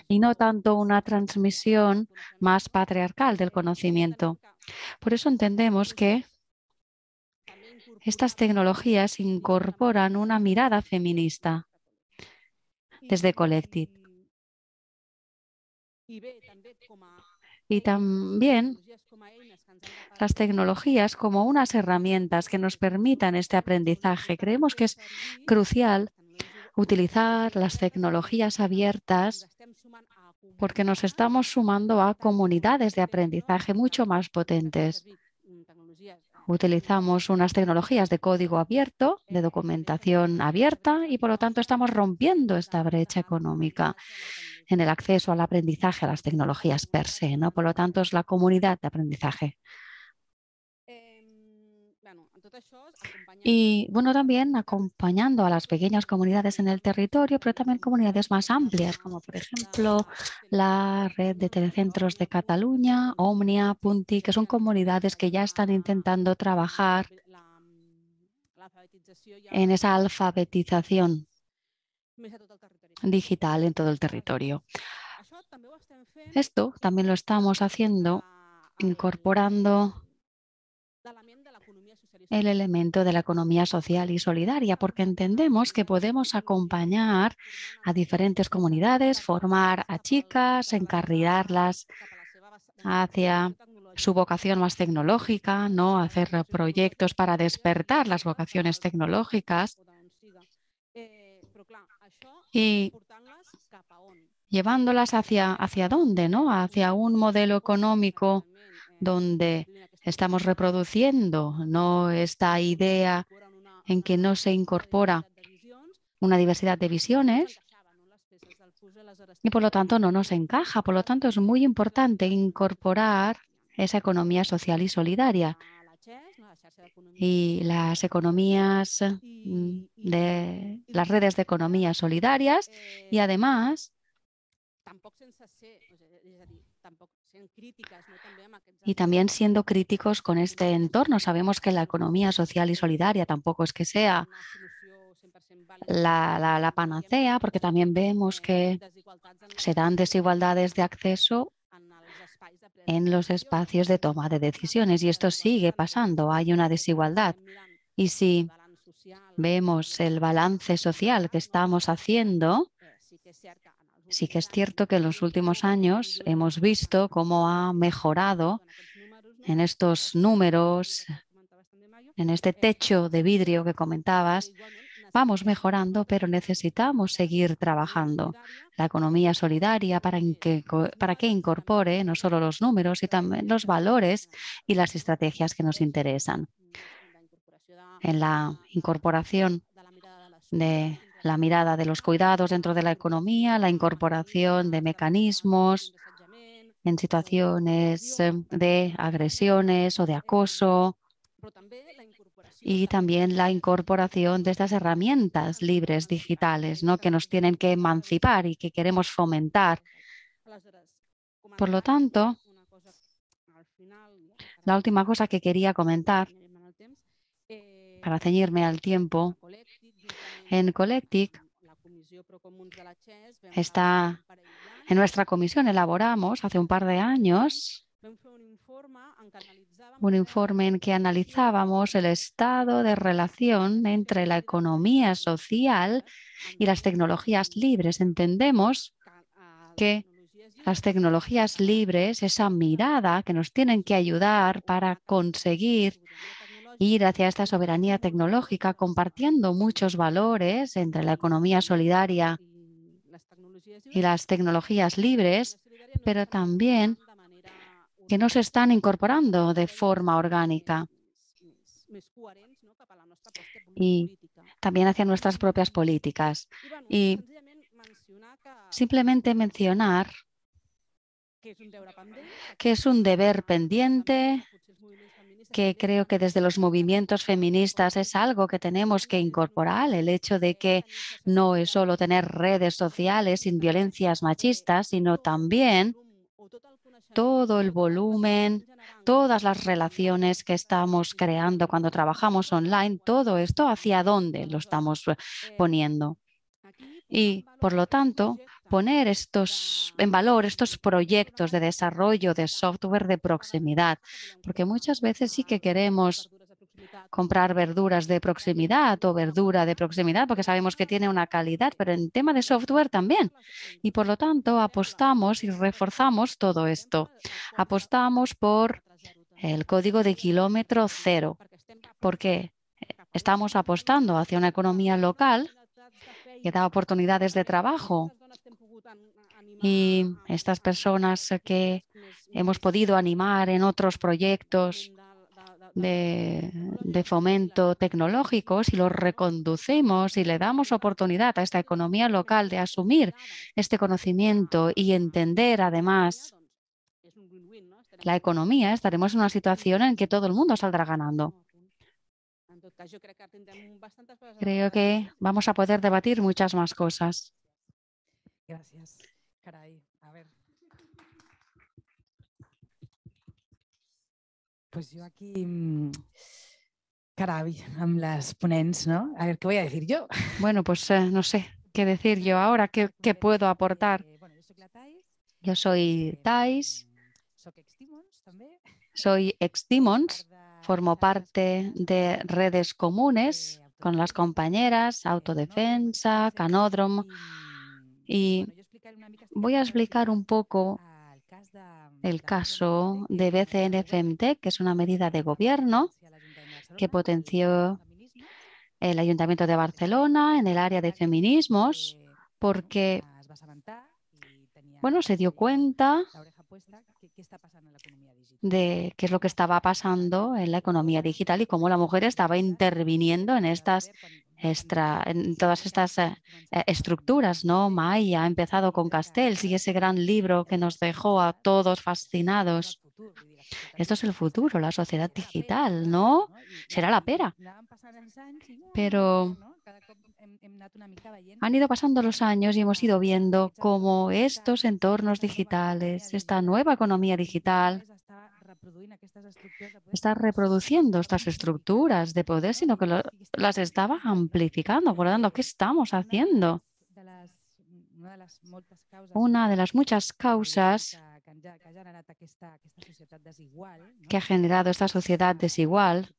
y no tanto una transmisión más patriarcal del conocimiento. Por eso entendemos que estas tecnologías incorporan una mirada feminista desde Collective y también las tecnologías como unas herramientas que nos permitan este aprendizaje. Creemos que es crucial utilizar las tecnologías abiertas porque nos estamos sumando a comunidades de aprendizaje mucho más potentes. Utilizamos unas tecnologías de código abierto, de documentación abierta y por lo tanto estamos rompiendo esta brecha económica en el acceso al aprendizaje a las tecnologías per se, ¿no? Por lo tanto, es la comunidad de aprendizaje. Em, y bueno, también acompañando a las pequeñas comunidades en el territorio, pero también comunidades más amplias, como por ejemplo la red de telecentros de Cataluña, Omnia, Punti, que son em, comunidades que ya están intentando trabajar mm, en esa alfabetización digital en todo el territorio. Esto también lo estamos haciendo incorporando el elemento de la economía social y solidaria, porque entendemos que podemos acompañar a diferentes comunidades, formar a chicas, encarrilarlas hacia su vocación más tecnológica, no hacer proyectos para despertar las vocaciones tecnológicas y llevándolas hacia, hacia dónde, ¿no? Hacia un modelo económico donde estamos reproduciendo, ¿no? Esta idea en que no se incorpora una diversidad de visiones y por lo tanto no nos encaja. Por lo tanto es muy importante incorporar esa economía social y solidaria y las economías mm, de las redes de economías solidarias y eh, además y también siendo críticos con este entorno. Sabemos que la economía social y solidaria tampoco es que sea la, la panacea, porque también vemos eh, que se dan desigualdades de acceso en los espacios de toma de decisiones y esto sigue pasando. Hay una desigualdad. Y si vemos el balance social que estamos haciendo, sí que es cierto que en los últimos años hemos visto cómo ha mejorado en estos números, en este techo de vidrio que comentabas, Vamos mejorando, pero necesitamos seguir trabajando la economía solidaria para que, para que incorpore no solo los números, sino también los valores y las estrategias que nos interesan. En la incorporación de la mirada de los cuidados dentro de la economía, la incorporación de mecanismos en situaciones em, de agresiones o de acoso, y también la incorporación de estas herramientas libres digitales ¿no? que nos tienen que emancipar y que queremos fomentar. Por lo tanto, la última cosa que quería comentar para ceñirme al tiempo, en Colectic está en nuestra comisión elaboramos hace un par de años un informe en que analizábamos el estado de relación entre la economía social y las tecnologías libres. Entendemos que las tecnologías libres, esa mirada que nos tienen que ayudar para conseguir ir hacia esta soberanía tecnológica, compartiendo muchos valores entre la economía solidaria y las tecnologías libres, pero también que no se están incorporando de forma orgánica y también hacia nuestras propias políticas. Y simplemente mencionar que es un deber pendiente, que creo que desde los movimientos feministas es algo que tenemos que incorporar, el hecho de que no es solo tener redes sociales sin violencias machistas, sino también todo el volumen, todas las relaciones que estamos creando cuando trabajamos online, todo esto, hacia dónde lo estamos eh, poniendo. Y, por lo tanto, poner estos en valor estos proyectos de desarrollo de software de proximidad, porque muchas veces sí que queremos comprar verduras de proximidad o verdura de proximidad porque sabemos que tiene una calidad, pero en tema de software también. Y por lo tanto apostamos y reforzamos todo esto. Apostamos por el código de kilómetro cero porque estamos apostando hacia una economía local que da oportunidades de trabajo y estas personas que hemos podido animar en otros proyectos de, fomento tecnológico, si lo reconducimos y le damos oportunidad a esta economía local de asumir este conocimiento y entender además la economía, estaremos en una situación en que todo el mundo saldrá ganando. Creo que vamos a poder debatir muchas más cosas. Gracias. pues yo aquí, mm, caray, las ponentes, ¿no? A ver, ¿qué voy a decir yo? Bueno, pues eh, no sé qué decir yo ahora, qué, puedo aportar. Eh, yo soy Thais, soy eh, ex timons formo parte de redes comunes con las compañeras, pues autodefensa, canodrom y voy a explicar un poco el caso de BCNFMT, que es una medida de gobierno que potenció el Ayuntamiento de Barcelona en el área de feminismos, porque bueno, se dio cuenta de qué es lo que estaba pasando en la economía digital y cómo la mujer estaba interviniendo en estas en todas estas eh, eh, estructuras, ¿no? Maya ha empezado con Castells y ese gran libro que nos dejó a todos fascinados. Esto es el futuro, la sociedad digital, ¿no? Será la pera. Pero han ido pasando los años y hemos ido viendo cómo estos entornos digitales, esta nueva economía digital, está reproduciendo estas estructuras de poder, sino que las estaba amplificando. Por ¿qué estamos haciendo? Una de las muchas causas que ha generado esta sociedad desigual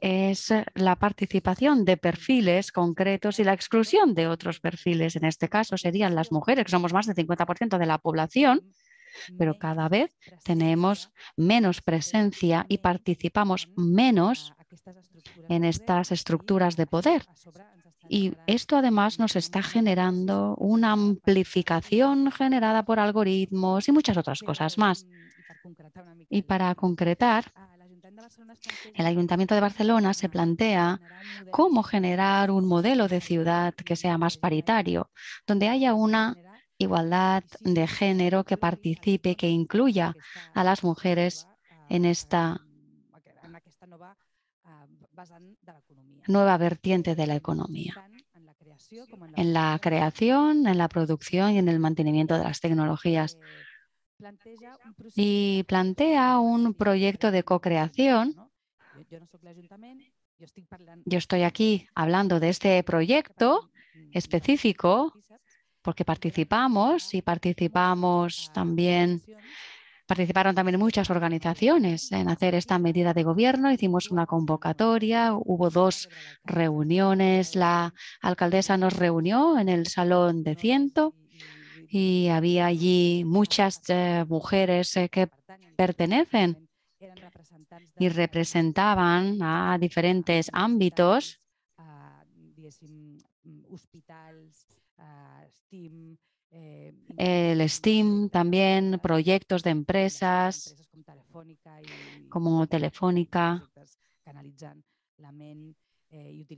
es eh, la participación de perfiles concretos y la exclusión de otros perfiles. En este caso serían las mujeres, que somos más del 50% de la población, pero cada vez tenemos menos presencia y participamos menos en estas estructuras de poder. Y esto además nos este está pues, generando una amplificación generada por algoritmos y muchas otras cosas más. Y para concretar, el Ayuntamiento de Barcelona se plantea cómo generar un modelo de ciudad que sea más paritario, donde haya una igualdad de género que participe, que incluya a las mujeres ah, en esta nueva vertiente de la economía, en la creación, en la producción y en el mantenimiento de las tecnologías eh, y plantea un proyecto de co-creación. Yo estoy aquí eh, hablando de este proyecto específico porque participamos y participamos también participaron también muchas organizaciones en hacer esta medida de gobierno. Hicimos una convocatoria, hubo dos reuniones. La alcaldesa nos reunió en el salón de ciento y había allí muchas eh, mujeres eh, que pertenecen y representaban a diferentes ámbitos el STEAM también, proyectos de empresas como Telefónica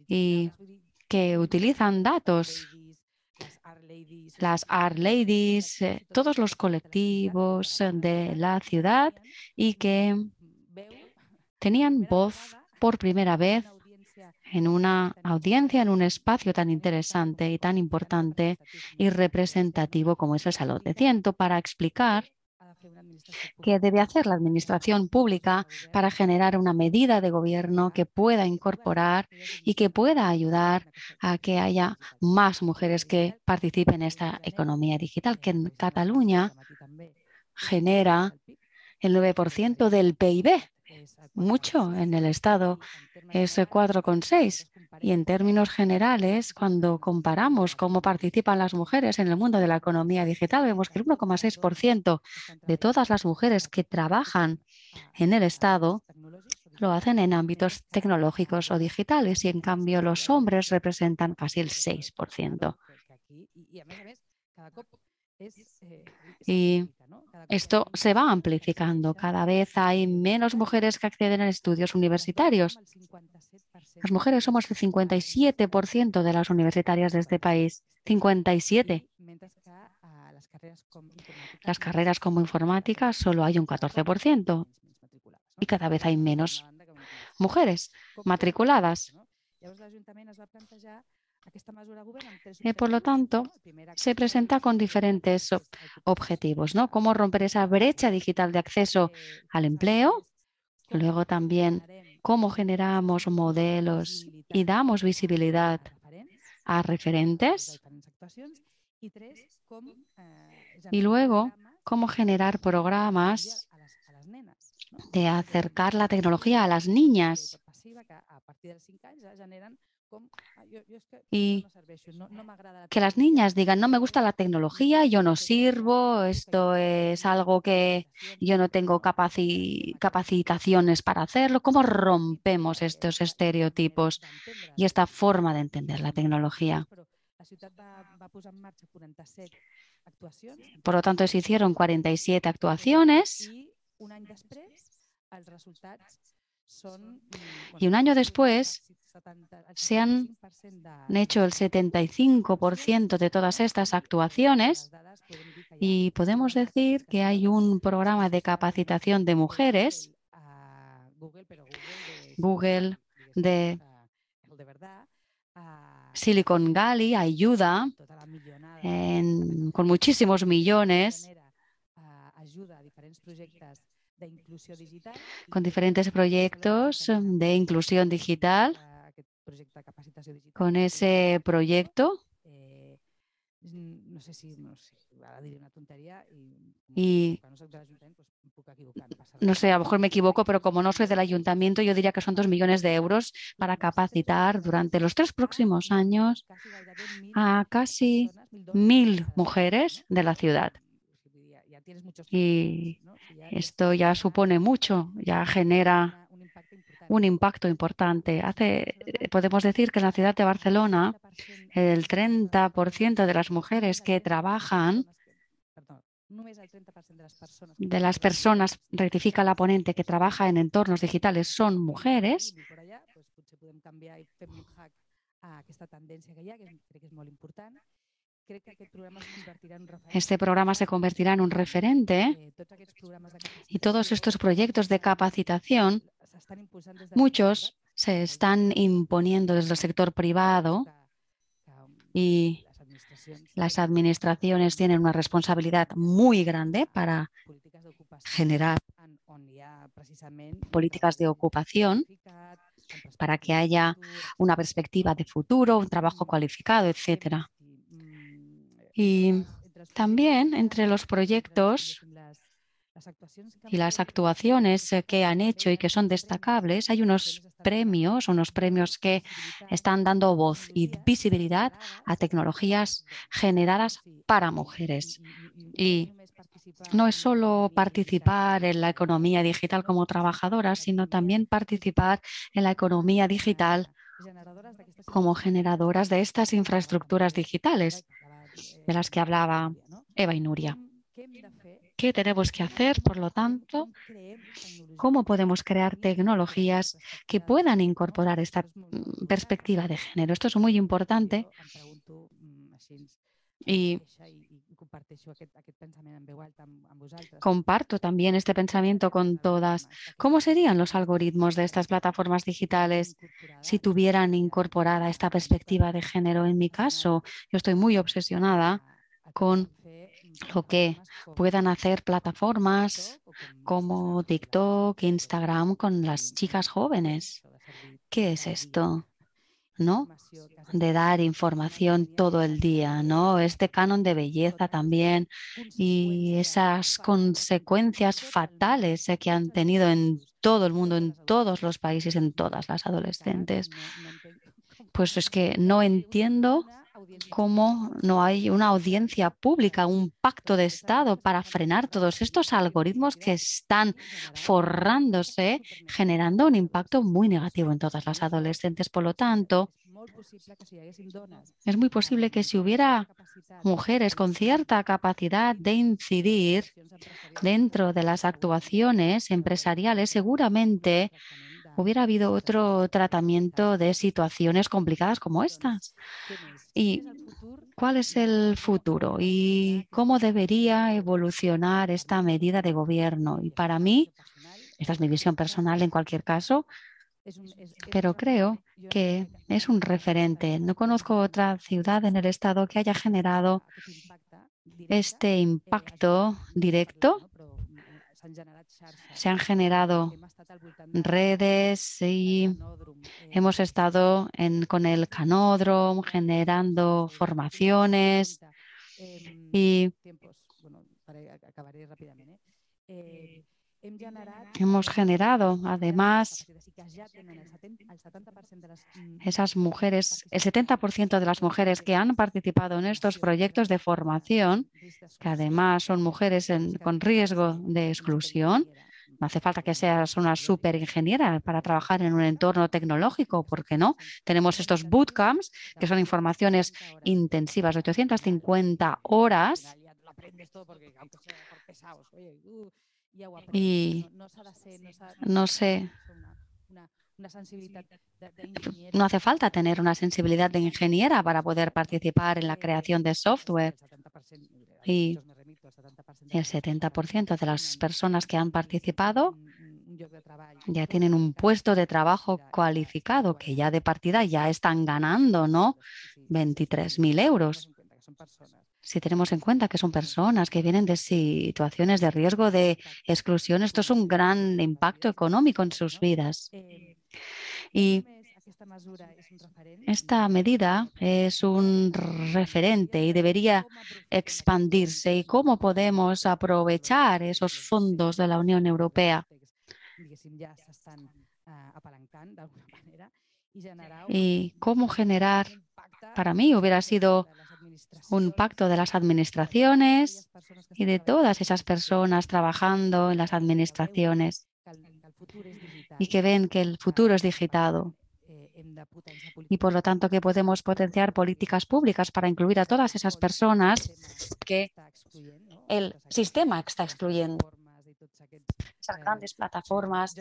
y que utilizan datos las Art Ladies, eh, todos los colectivos eh, de la ciudad y que tenían voz por primera vez en una audiencia, en un espacio tan interesante y tan importante y representativo como es el Salón de Ciento, para explicar que debe hacer la administración pública para generar una medida de gobierno que pueda incorporar y que pueda ayudar a que haya más mujeres que participen en esta economía digital, que en Cataluña genera el 9% del PIB mucho en el Estado, es 4,6 y en términos generales, cuando comparamos cómo participan las mujeres en el mundo de la economía digital, vemos que el 1,6% de todas las mujeres que trabajan en el Estado lo hacen en ámbitos tecnológicos o digitales y en cambio los hombres representan casi el 6%. Eh, y esto se va amplificando. Cada vez hay menos mujeres que acceden a estudios universitarios. Las mujeres somos el 57% de las universitarias de este país. 57. Las carreras como informática solo hay un 14%. Y cada vez hay menos mujeres matriculadas. Eh, por lo tanto, se presenta con diferentes objetivos, ¿no? Cómo romper esa brecha digital de acceso eh, al empleo, luego también cómo generamos modelos y damos visibilidad a referentes y eh, luego cómo generar programas de acercar la tecnología a las niñas Ah, y que las niñas digan, no me gusta la tecnología, yo no sirvo, esto es algo que yo no tengo capacitaciones para hacerlo. ¿Cómo rompemos estos estereotipos y esta forma de entender la tecnología? Por lo tanto, se hicieron 47 actuaciones. Y un año pues después se han hecho el 75% de todas estas actuaciones pues y podemos decir que hay un programa de capacitación de mujeres, Google de Silicon Valley ayuda con muchísimos millones con diferentes proyectos de inclusión digital, con ese proyecto. Y no pues sé, a lo mejor me equivoco, pero como no soy del ayuntamiento, yo diría que son dos millones de euros para pues este capacitar durante los tres próximos años a casi mil mujeres de la ciudad y esto ya supone mucho, ya genera un impacto importante. Hace, eh, podemos decir que en la ciudad de Barcelona el 30% de las mujeres que trabajan de las personas, rectifica la ponente, que trabaja en entornos digitales son mujeres. Este programa se convertirá en un referente eh, ¿eh? y todos estos proyectos de capacitación, muchos se están imponiendo desde el sector privado um, y las administraciones tienen una responsabilidad muy grande para generar políticas de ocupación para que haya una perspectiva de futuro, un trabajo cualificado, etcétera. Y también entre los proyectos y las actuaciones eh, que han hecho y que son destacables, hay unos premios, unos premios que están dando voz y visibilidad a tecnologías generadas para mujeres. Y no es solo participar en la economía digital como trabajadoras, sino también participar en la economía digital como generadoras de estas infraestructuras digitales de las que hablaba Eva y Nuria. ¿Qué tenemos que hacer? Por lo tanto, ¿cómo podemos crear tecnologías que puedan incorporar esta perspectiva de género? Esto es muy importante y Comparto también este pensamiento con todas. ¿Cómo serían los algoritmos de estas plataformas digitales si tuvieran incorporada esta perspectiva de género? En mi caso, yo estoy muy obsesionada con mm, lo que puedan hacer plataformas como TikTok, Instagram con las chicas jóvenes. ¿Qué es esto? ¿no? De dar información todo el día, ¿no? Este canon de belleza también y esas consecuencias fatales que han tenido en todo el mundo, en todos los países, en todas las adolescentes. Pues es que no entiendo cómo no hay una audiencia pública, un pacto de Estado para frenar todos estos algoritmos que están forrándose, generando un impacto muy negativo en todas las adolescentes. Por lo tanto, es muy posible que si hubiera mujeres con cierta capacidad de incidir dentro de las actuaciones empresariales, seguramente hubiera habido otro tratamiento de situaciones complicadas como estas. ¿Y cuál es el futuro? ¿Y cómo debería evolucionar esta medida de gobierno? Y para mí, esta es mi visión personal en cualquier caso, pero creo que es un referente. No conozco otra ciudad en el estado que haya generado este impacto directo se han generado redes y hemos estado con el canódromo generando formaciones y hemos generado. Además, esas mm, mujeres, el 70% de las mujeres que han participado en estos proyectos de formación, que además son mujeres con riesgo de exclusión, mm, no hace falta que seas una super ingeniera para trabajar en un entorno tecnológico, ¿por qué no? Tenemos estos bootcamps, que son informaciones intensivas, 850 horas y no sé, no hace falta tener una sensibilidad de ingeniera para poder participar en la creación de software. Y el 70% de las personas que han participado ya tienen un puesto de trabajo cualificado, que ya de partida ya están ganando, ¿no? 23.000 euros si tenemos en cuenta que son personas que vienen de situaciones de riesgo de exclusión, esto es un gran impacto económico en sus vidas. Eh, y esta medida es un referente y debería expandirse. ¿Y cómo podemos aprovechar esos fondos de la Unión Europea? Ah, ¿Y cómo generar? Para mí hubiera sido un pacto de las administraciones y de todas esas personas trabajando en las administraciones y que ven que el futuro es digitado y por lo tanto que podemos potenciar políticas públicas para incluir a todas esas personas que el sistema está excluyendo. Esas grandes plataformas,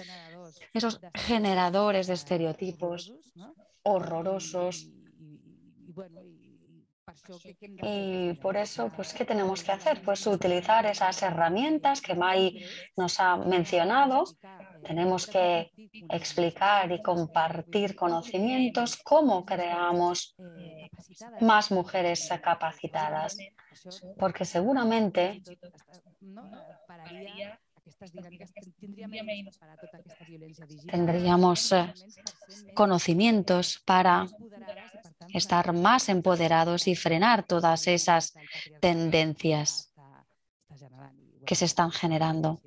esos generadores de estereotipos horrorosos y mm, por eso, pues, ¿qué tenemos que hacer? Pues utilizar esas herramientas que Mai nos ha mencionado. Tenemos que explicar y compartir conocimientos, cómo creamos más mujeres capacitadas, porque seguramente tendríamos eh, conocimientos para estar más empoderados y frenar todas esas tendencias que se están generando.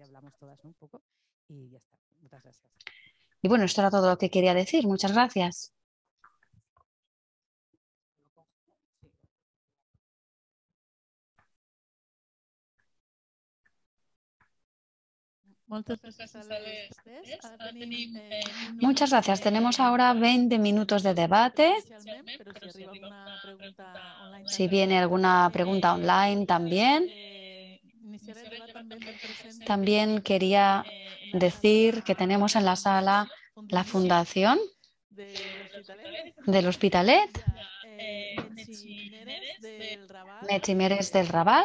Y bueno, esto era todo lo que quería decir. Muchas gracias. Este, Muchas gracias. Tenemos ahora 20 minutos de debate. Si viene alguna pregunta online también. También quería decir que tenemos en la sala la fundación del Hospitalet, eh, Mechimeres del Raval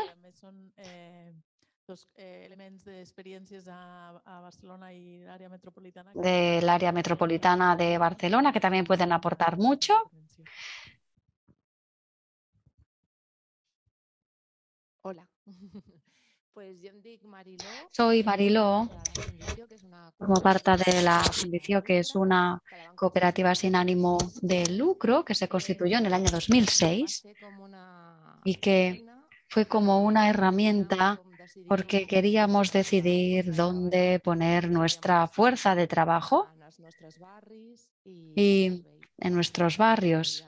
los eh, elementos de experiencias a, Barcelona y el área metropolitana. Del área metropolitana de Barcelona, que también pueden aportar mucho. Hola. Pues Soy Mariló, como parte de la Fundición, que es una cooperativa sin ánimo de lucro que se constituyó en el año 2006 y que fue como una herramienta porque queríamos decidir dónde poner nuestra fuerza de trabajo y en nuestros barrios.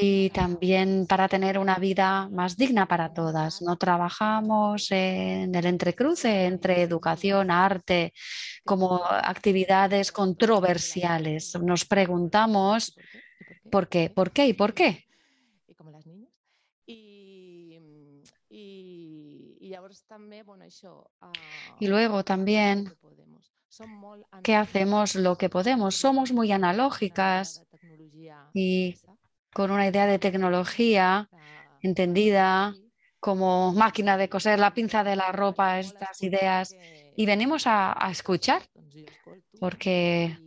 Y también para tener una vida más digna para todas. No trabajamos en el entrecruce entre educación, arte, como actividades controversiales. Nos preguntamos por qué, por qué y por qué. Pues ah, y luego también ¿qué hacemos lo que podemos. Somos muy analógicas y con una idea de tecnología entendida como máquina de coser, la pinza de la ropa, estas ideas. Y venimos a, a escuchar porque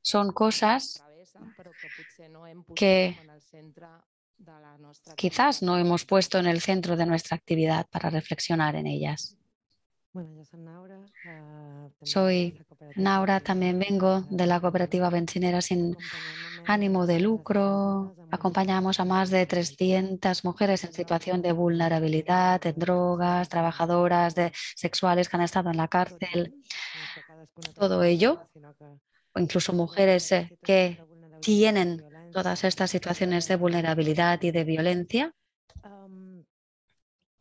son cosas que quizás no hemos puesto en el centro de nuestra actividad para reflexionar en ellas. Soy Naura, ah, también vengo de la cooperativa Bencinera sin ánimo de lucro. Acompañamos a más de 300 mujeres en situación de vulnerabilidad, en drogas, trabajadoras de sexuales que han estado en la cárcel. Este Todo ello, incluso mujeres eh, que tienen todas estas situaciones de vulnerabilidad y de violencia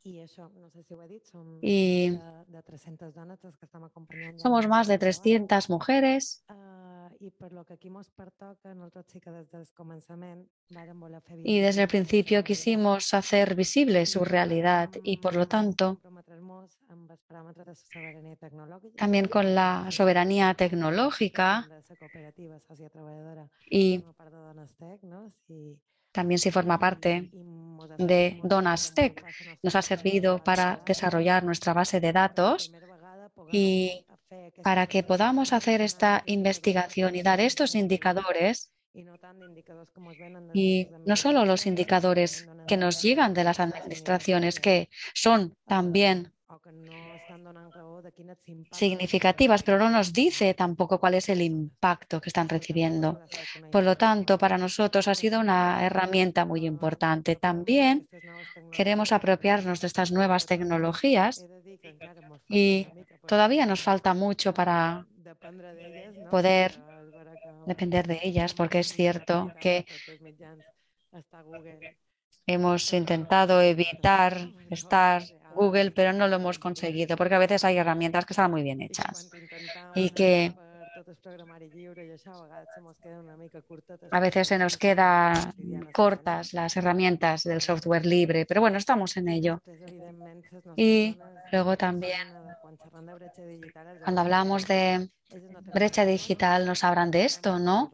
y somos más de 300 mujeres. Y desde el principio quisimos hacer visible su realidad y por lo tanto también con la soberanía tecnológica y también si forma parte de Donastec. nos ha servido para desarrollar nuestra base de datos y para que podamos hacer esta investigación y dar estos indicadores y no solo los indicadores que nos llegan de las administraciones, que son también significativas, pero no nos dice tampoco cuál es el impacto que están recibiendo. Por lo tanto, para nosotros ha sido una herramienta muy importante. También queremos apropiarnos de estas nuevas tecnologías y todavía nos falta mucho para poder depender de ellas, porque es cierto que pues, pues, hemos intentado evitar estar Google, pero no lo hemos conseguido, porque a veces hay herramientas que están muy bien hechas y que a veces se nos quedan cortas las herramientas del software libre, pero bueno, estamos en ello. Y luego también, cuando hablamos de brecha digital, nos hablan de esto, ¿no?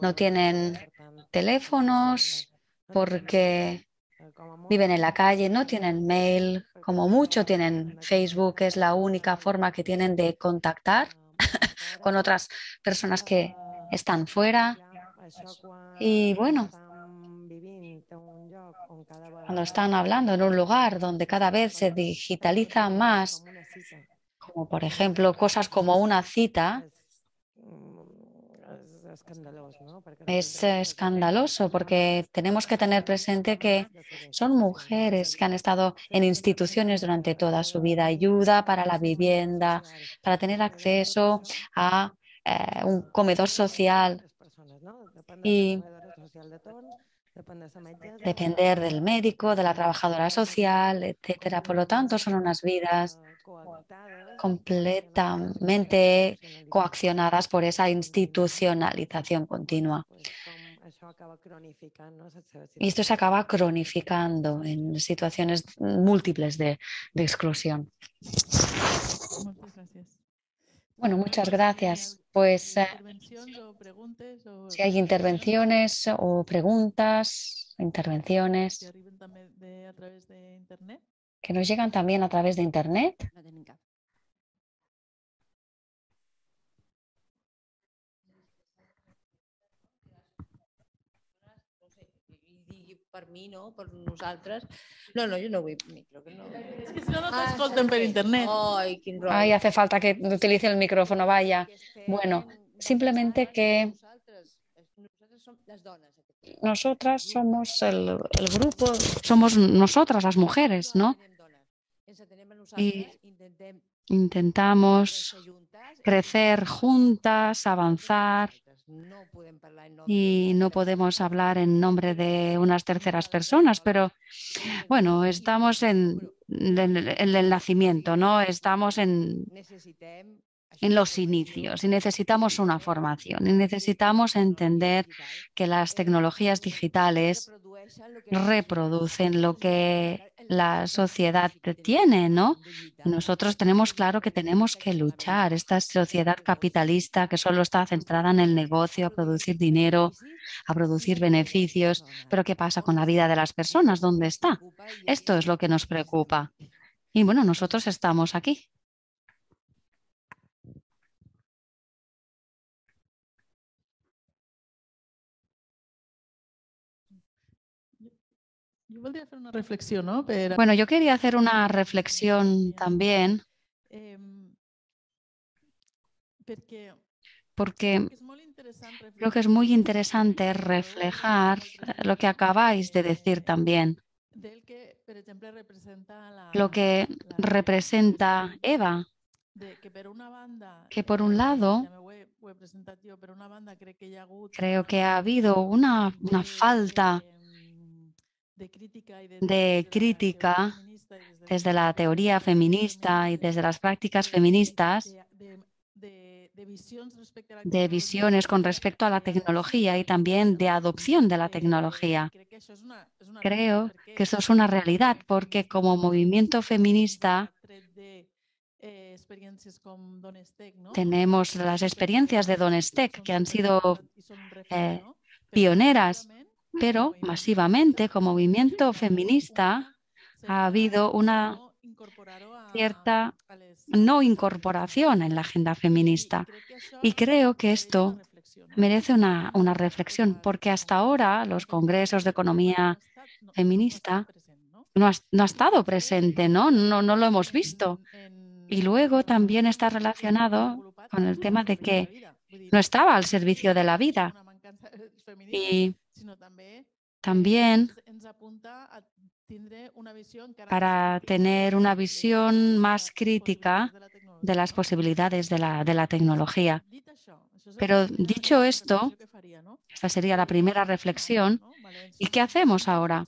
No tienen teléfonos porque viven en la calle, no tienen mail, como mucho tienen Facebook, es la única forma que tienen de contactar con otras personas que están fuera. Y bueno, cuando están hablando en un lugar donde cada vez se digitaliza más, como por ejemplo cosas como una cita, es eh, escandaloso porque tenemos que tener presente que son mujeres que han estado en instituciones durante toda su vida, ayuda para la vivienda, para tener acceso a eh, un comedor social. Y pues depender del médico, de la trabajadora social, etcétera. Por lo tanto, son unas vidas completamente coaccionadas por esa institucionalización continua. Pues y esto se acaba cronificando en situaciones múltiples de, exclusión. Muchas gracias. Bueno, muchas gracias. Pues eh, si hay intervenciones o preguntas, intervenciones que nos llegan también a través de Internet. Por mí, no? Por nosotras. No, no, yo no voy micro. Que no... Es que si no, no t'escolten ah, internet. Ay, hace falta que utilice el micrófono, vaya. Bueno, simplemente que... Nosotras somos el, el grupo, somos nosotras las mujeres, ¿no? Y intentamos crecer juntas, avanzar, y no podemos hablar en nombre de unas terceras personas, pero bueno, estamos en, el nacimiento, ¿no? Estamos en, en los inicios y necesitamos una formación y necesitamos entender que las tecnologías digitales reproducen lo que la sociedad tiene, ¿no? Nosotros tenemos claro que tenemos que luchar. Esta sociedad capitalista que solo está centrada en el negocio, a producir dinero, a producir beneficios, pero ¿qué pasa con la vida de las personas? ¿Dónde está? Esto es lo que nos preocupa. Y bueno, nosotros estamos aquí Pero... Bueno, yo quería hacer una reflexión también. Em, porque creo que es muy interesante reflejar eh, lo que acabáis de decir también. Lo que representa Eva, que por un lado creo que ha habido una, una falta de crítica desde la teoría feminista y desde las prácticas feministas de visiones con respecto a la tecnología y también de adopción de la tecnología. Creo que eso es una realidad porque como movimiento feminista eh, tenemos las experiencias de Donestec que han sido eh, pioneras pero masivamente como movimiento feminista ha habido una cierta no incorporación en la agenda feminista. Y creo que esto merece una, reflexión, porque hasta ahora los congresos de economía feminista no ha, estado presente, ¿no? ¿no? No lo hemos visto. Y luego también está relacionado con el tema de que no estaba al servicio de la vida. Y también eh, pues, para tener una visión más crítica de las posibilidades de la, tecnología. Pero dicho esto, esta sería la primera reflexión. ¿Y qué hacemos ahora?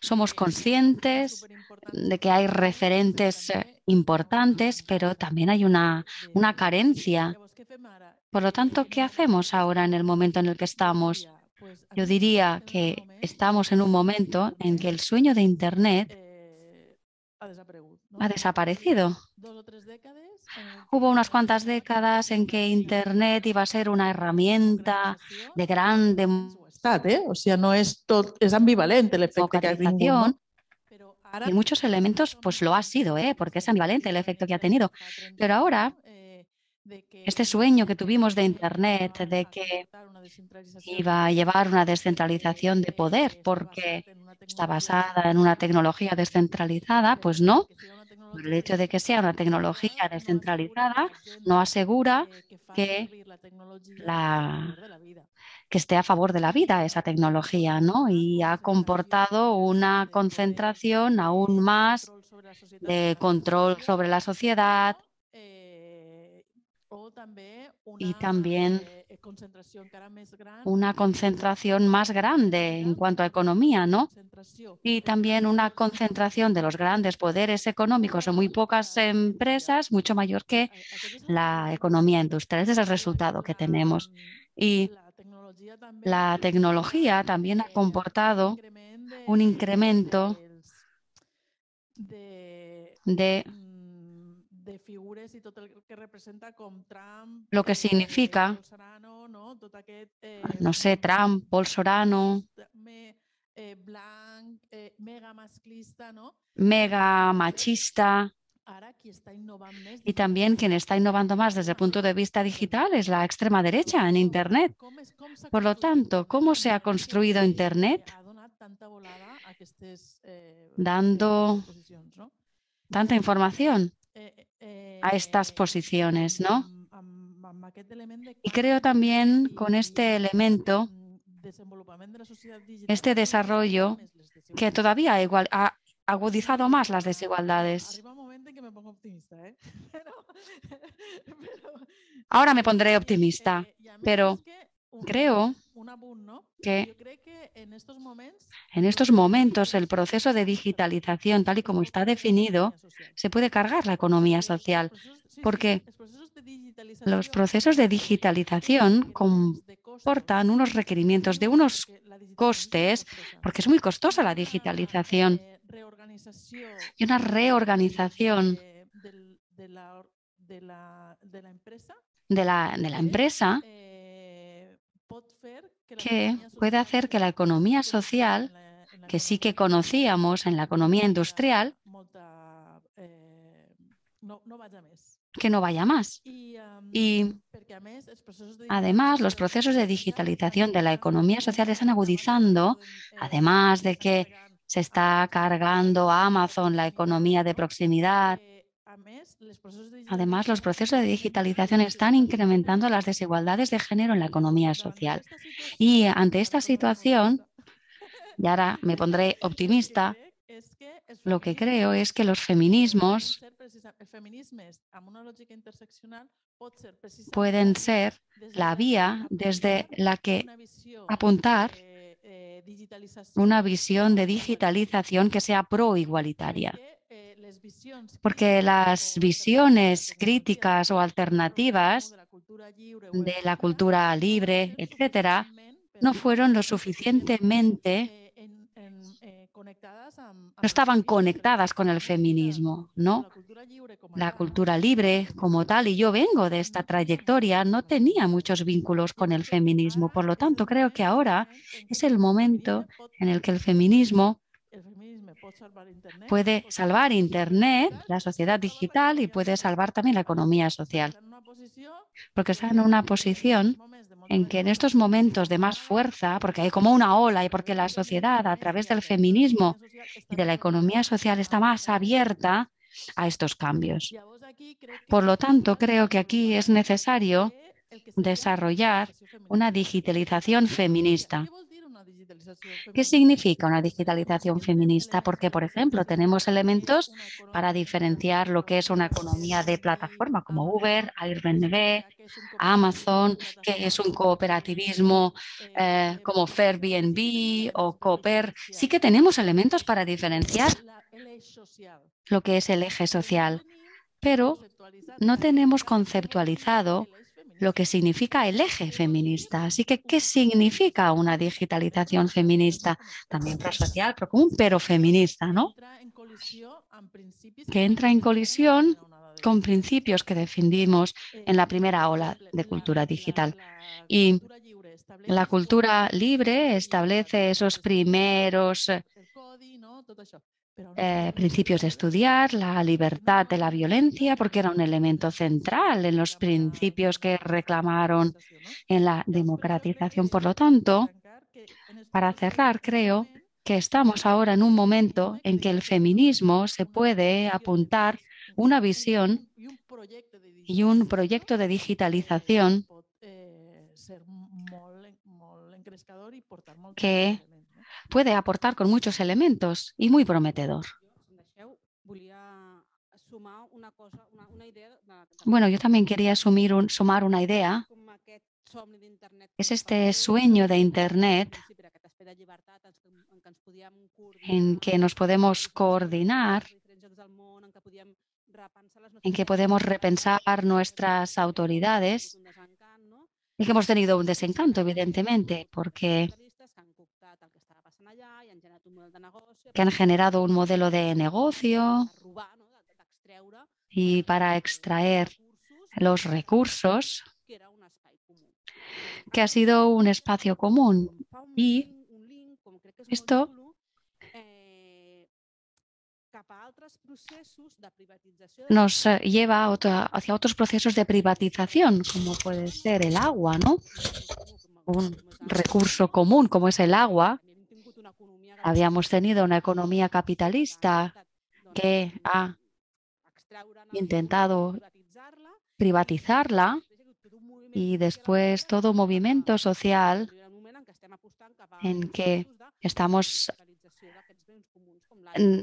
Somos eh, conscientes de que hay referentes eh, importantes, pero también hay una, una carencia. Por lo tanto, ¿qué hacemos ahora en el momento en el que estamos? Pues, Yo diría que este estamos en un momento en que el sueño de Internet eh, ha desaparecido. Hubo unas cuantas décadas en que Internet iba a ser una herramienta de grande... o sea, no es, es ambivalente el efecto que ha tenido. Y muchos elementos, pues lo ha sido, ¿eh? porque es ambivalente el efecto que ha tenido. Pero ahora, eh, este sueño que tuvimos de Internet, de que iba a llevar una descentralización de poder porque está basada en una tecnología descentralizada, pues no. El hecho de que sea una tecnología descentralizada no asegura que, que esté a favor de la vida esa tecnología, ¿no? Y ha comportado una concentración aún más de control sobre la sociedad, y también eh, eh, una concentración más grande en cuanto a economía, ¿no? Y también una concentración de los grandes poderes económicos en muy pocas empresas, mucho mayor que la economía industrial. Ese es el resultado que tenemos. Y la tecnología también ha eh, comportado un incremento de de figuras y que representa lo que eh, significa, eh, no sé, Trump, Paul Sorano, eh, mega machista, y también quien está innovando más desde el punto de vista digital es la extrema derecha en Internet. Por lo tanto, ¿cómo se ha construido Internet? Dando tanta información a estas eh, posiciones, ¿no? Y creo también con este elemento, este desarrollo, que todavía igual, ha agudizado más las desigualdades. Ahora me pondré optimista, pero creo que en estos momentos el proceso de digitalización, tal y como pues está definido, se puede cargar la economía social, pues porque los procesos de digitalización comportan unos requerimientos de unos costes, porque es muy costosa la digitalización, eh, y una reorganización de la, de la empresa eh, que puede hacer que la economía social, que sí que conocíamos en la economía industrial, eh, que no vaya más. Y um, además, los procesos de digitalización de la economía social están agudizando, además de que se está cargando a Amazon la economía de proximidad, eh, Además, los procesos de digitalización están incrementando las desigualdades de género en la economía social. Y ante esta situación, y ahora me pondré optimista, lo que creo es que los feminismos pueden ser la vía desde la que apuntar eh, una visión de digitalización que sea pro-igualitaria porque las visiones críticas o alternativas de la cultura libre, etcétera, no fueron lo suficientemente, estaban conectadas con el feminismo, ¿no? La cultura libre como tal, y yo vengo de esta trayectoria, no tenía muchos vínculos con el feminismo. Por lo tanto, creo que ahora es el momento en el que el feminismo puede salvar Internet, la sociedad digital y puede salvar también la economía social. Porque está en una posición en que en estos momentos de más fuerza, porque hay como una ola y porque la sociedad a través del feminismo y de la economía social está más abierta a estos cambios. Por lo tanto, creo que aquí es necesario desarrollar una digitalización feminista. ¿Qué significa una digitalización feminista? Porque, por ejemplo, tenemos elementos para diferenciar lo que es una economía de plataforma como Uber, Airbnb, Amazon, que es un cooperativismo eh, como Fairbnb o Cooper. Sí que tenemos elementos para diferenciar lo que es el eje social, pero no tenemos conceptualizado lo que significa el eje feminista. Así que, ¿qué significa una digitalización feminista? También social, pero como pero feminista, ¿no? Que entra en colisión con principios que defendimos en la primera ola de cultura digital. Y la cultura libre establece esos primeros eh, eh, principios de estudiar, la libertad de la mm, violencia, porque era un elemento central en los principios que reclamaron en la democratización. Por lo tanto, este para cerrar, creo que estamos ahora en un momento en que el feminismo se puede apuntar una visión y un proyecto de digitalización que puede aportar con muchos elementos y muy prometedor. Bueno, yo también quería sumar una idea. Es este sueño de Internet en que nos podemos coordinar, en que podemos repensar nuestras autoridades y que hemos tenido un desencanto, evidentemente, porque que han generado un modelo de negocio y para extraer los recursos, que ha sido un espacio común. Y esto nos lleva hacia otros procesos de privatización, como puede ser el agua, ¿no? Un recurso común como es el agua, Habíamos tenido una economía capitalista que ha intentado privatizarla y después todo movimiento social en que estamos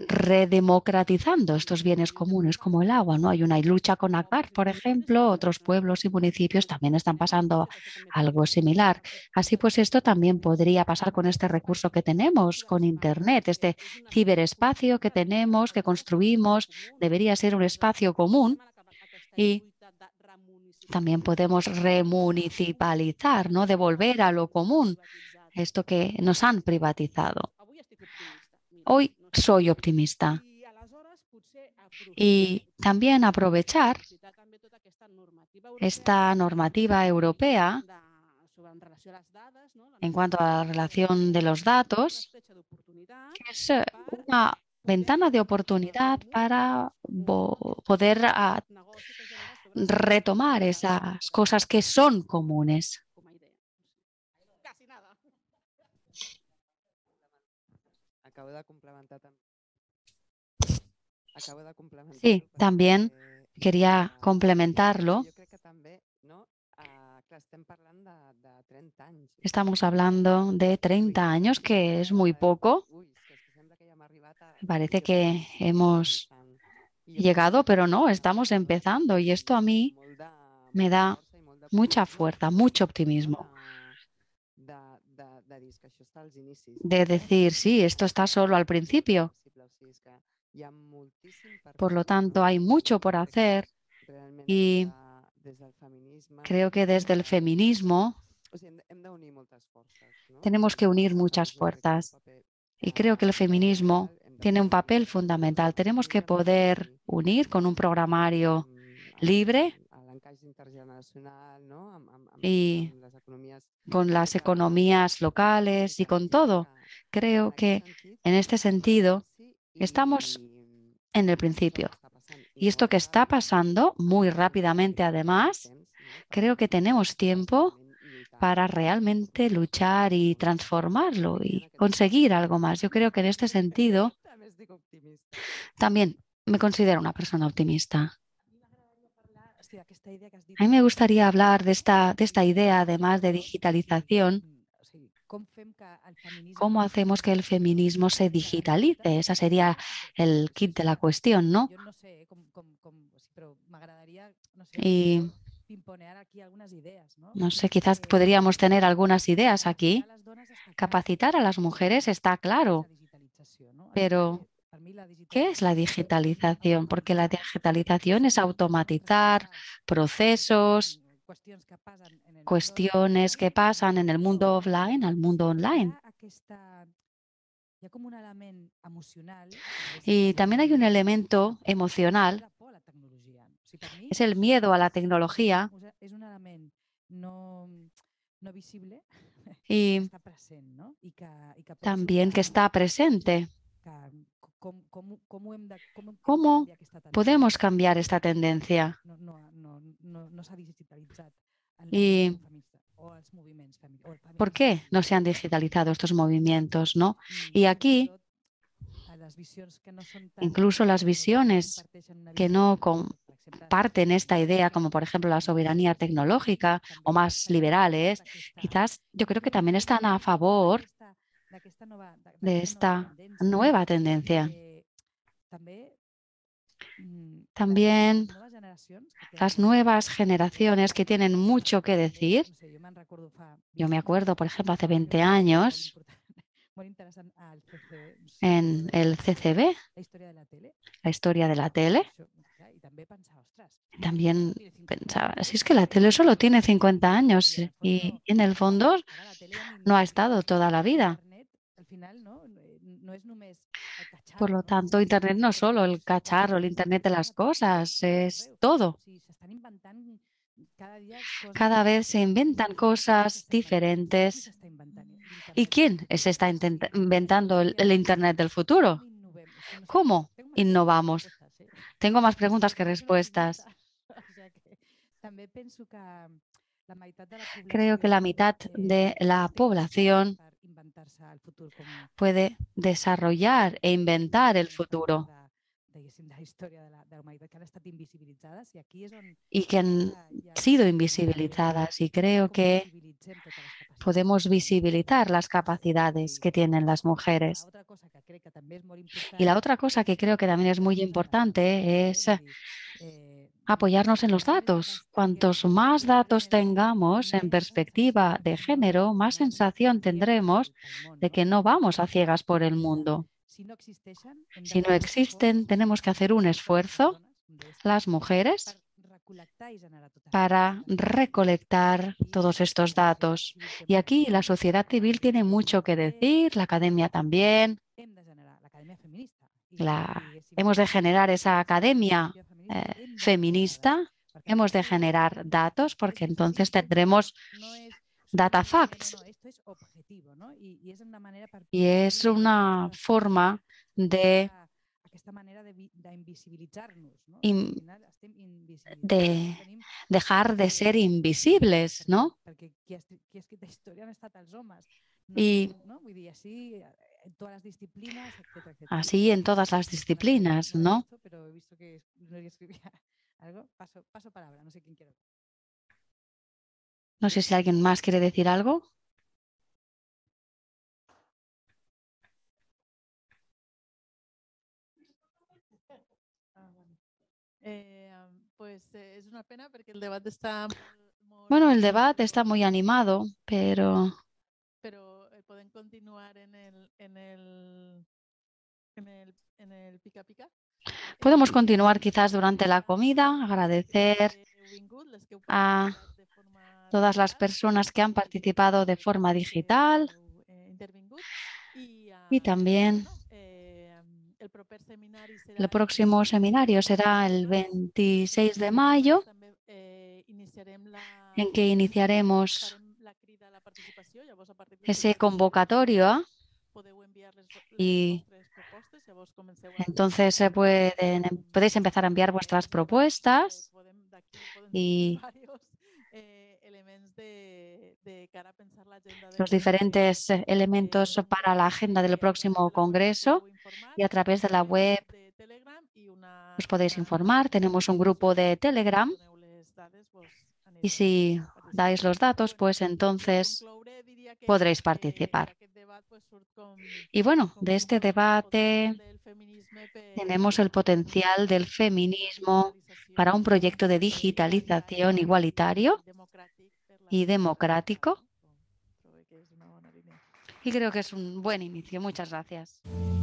redemocratizando estos bienes comunes como el agua. ¿no? Hay una lucha con ACAR, por ejemplo, otros pueblos y municipios también están pasando algo similar. Así pues, esto también podría pasar con este recurso que tenemos, con Internet, este ciberespacio que tenemos, que construimos, debería ser un espacio común y también podemos remunicipalizar, ¿no? devolver a lo común esto que nos han privatizado. Hoy soy optimista. Y también aprovechar esta normativa europea en cuanto a la relación de los datos, que es eh, una ventana de oportunidad para poder ah, retomar esas cosas que son comunes. Sí, también quería complementarlo. Estamos hablando de 30 años, que es muy poco. Parece que hemos llegado, pero no, estamos empezando y esto a mí me da mucha fuerza, mucho optimismo de decir, sí, esto está solo al principio. Por lo tanto, hay mucho por hacer y creo que desde el feminismo tenemos que unir muchas fuerzas y creo que el feminismo tiene un papel fundamental. Tenemos que poder unir con un programario mm, libre y con las economías locales y con todo. Creo que en este sentido estamos mm, en el principio. Y esto que está pasando muy rápidamente además, creo que tenemos tiempo para realmente luchar y transformarlo y conseguir algo más. Yo creo que en este sentido también me considero una persona optimista. A mí me gustaría hablar de esta, de esta idea, además de digitalización, ¿Cómo hacemos que el feminismo se digitalice? Esa sería el kit de la cuestión, ¿no? Y no sé, quizás podríamos tener algunas ideas aquí. Capacitar a las mujeres está claro, pero ¿Qué es la digitalización? Porque la digitalización es automatizar procesos, cuestiones que pasan en el mundo offline al mundo online. Y también hay un elemento emocional, es el miedo a la tecnología. Y también que está presente ¿Cómo podemos cambiar esta tendencia? ¿Y por qué no se han digitalizado estos movimientos? Mm, y aquí, incluso las visiones que no comparten esta idea, como por ejemplo la soberanía tecnológica o más liberales, quizás yo creo que también están a favor de esta nueva tendencia. También mm, las nuevas generaciones que tienen mucho que decir. Yo me acuerdo, por ejemplo, hace 20 años en el CCB, la historia de la tele. También pensaba, si es que la tele solo tiene 50 años y en el fondo no ha estado toda la vida. Eh, Por lo tanto, Internet no es solo el cacharro, el Internet de las cosas, es todo. Cada vez se inventan cosas diferentes. ¿Y quién se está inventando el, el Internet del futuro? ¿Cómo innovamos? ¿eh? Tengo más preguntas que respuestas. Creo que la mitad de la este población puede desarrollar e inventar el futuro. Y que han sido invisibilizadas. Y creo que podemos visibilizar las capacidades que tienen las mujeres. Y la otra cosa que creo que también es muy importante es eh, apoyarnos en los datos. Cuantos más datos tengamos en perspectiva de género, más sensación tendremos de que no vamos a ciegas por el mundo. Si no existen, tenemos que hacer un esfuerzo, las mujeres, para recolectar todos estos datos. Y aquí la sociedad civil tiene mucho que decir, la academia también. La, hemos de generar esa academia eh, feminista, hemos de generar datos porque entonces tendremos data facts. Y es una forma de de dejar de ser invisibles, ¿no? Y en todas las disciplinas, etcétera, etcétera. Así ah, en todas las disciplinas, ¿no? Pero he visto que algo. Paso, paso palabra, no sé quién quiere. No sé si alguien más quiere decir algo. Ah, eh, pues eh, es una pena porque el debate está... Muy... Bueno, el debate está muy animado, pero... Podemos continuar quizás durante la comida, agradecer eh, a todas las personas que han participado de forma digital eh, ah, y también em, el próximo seminario será el 26 de mayo eh, en que iniciaremos ese pues convocatorio y entonces podéis empezar a enviar vuestras pues propuestas y eh, los diferentes eh, elementos para la agenda del próximo Congreso y a través de la eh, web os podéis informar. Tenemos un grupo de Telegram y si dais los datos, pues entonces podréis participar. Y bueno, de este debate tenemos el potencial del feminismo para un proyecto de digitalización igualitario y democrático. Y creo que es un buen inicio. Muchas gracias.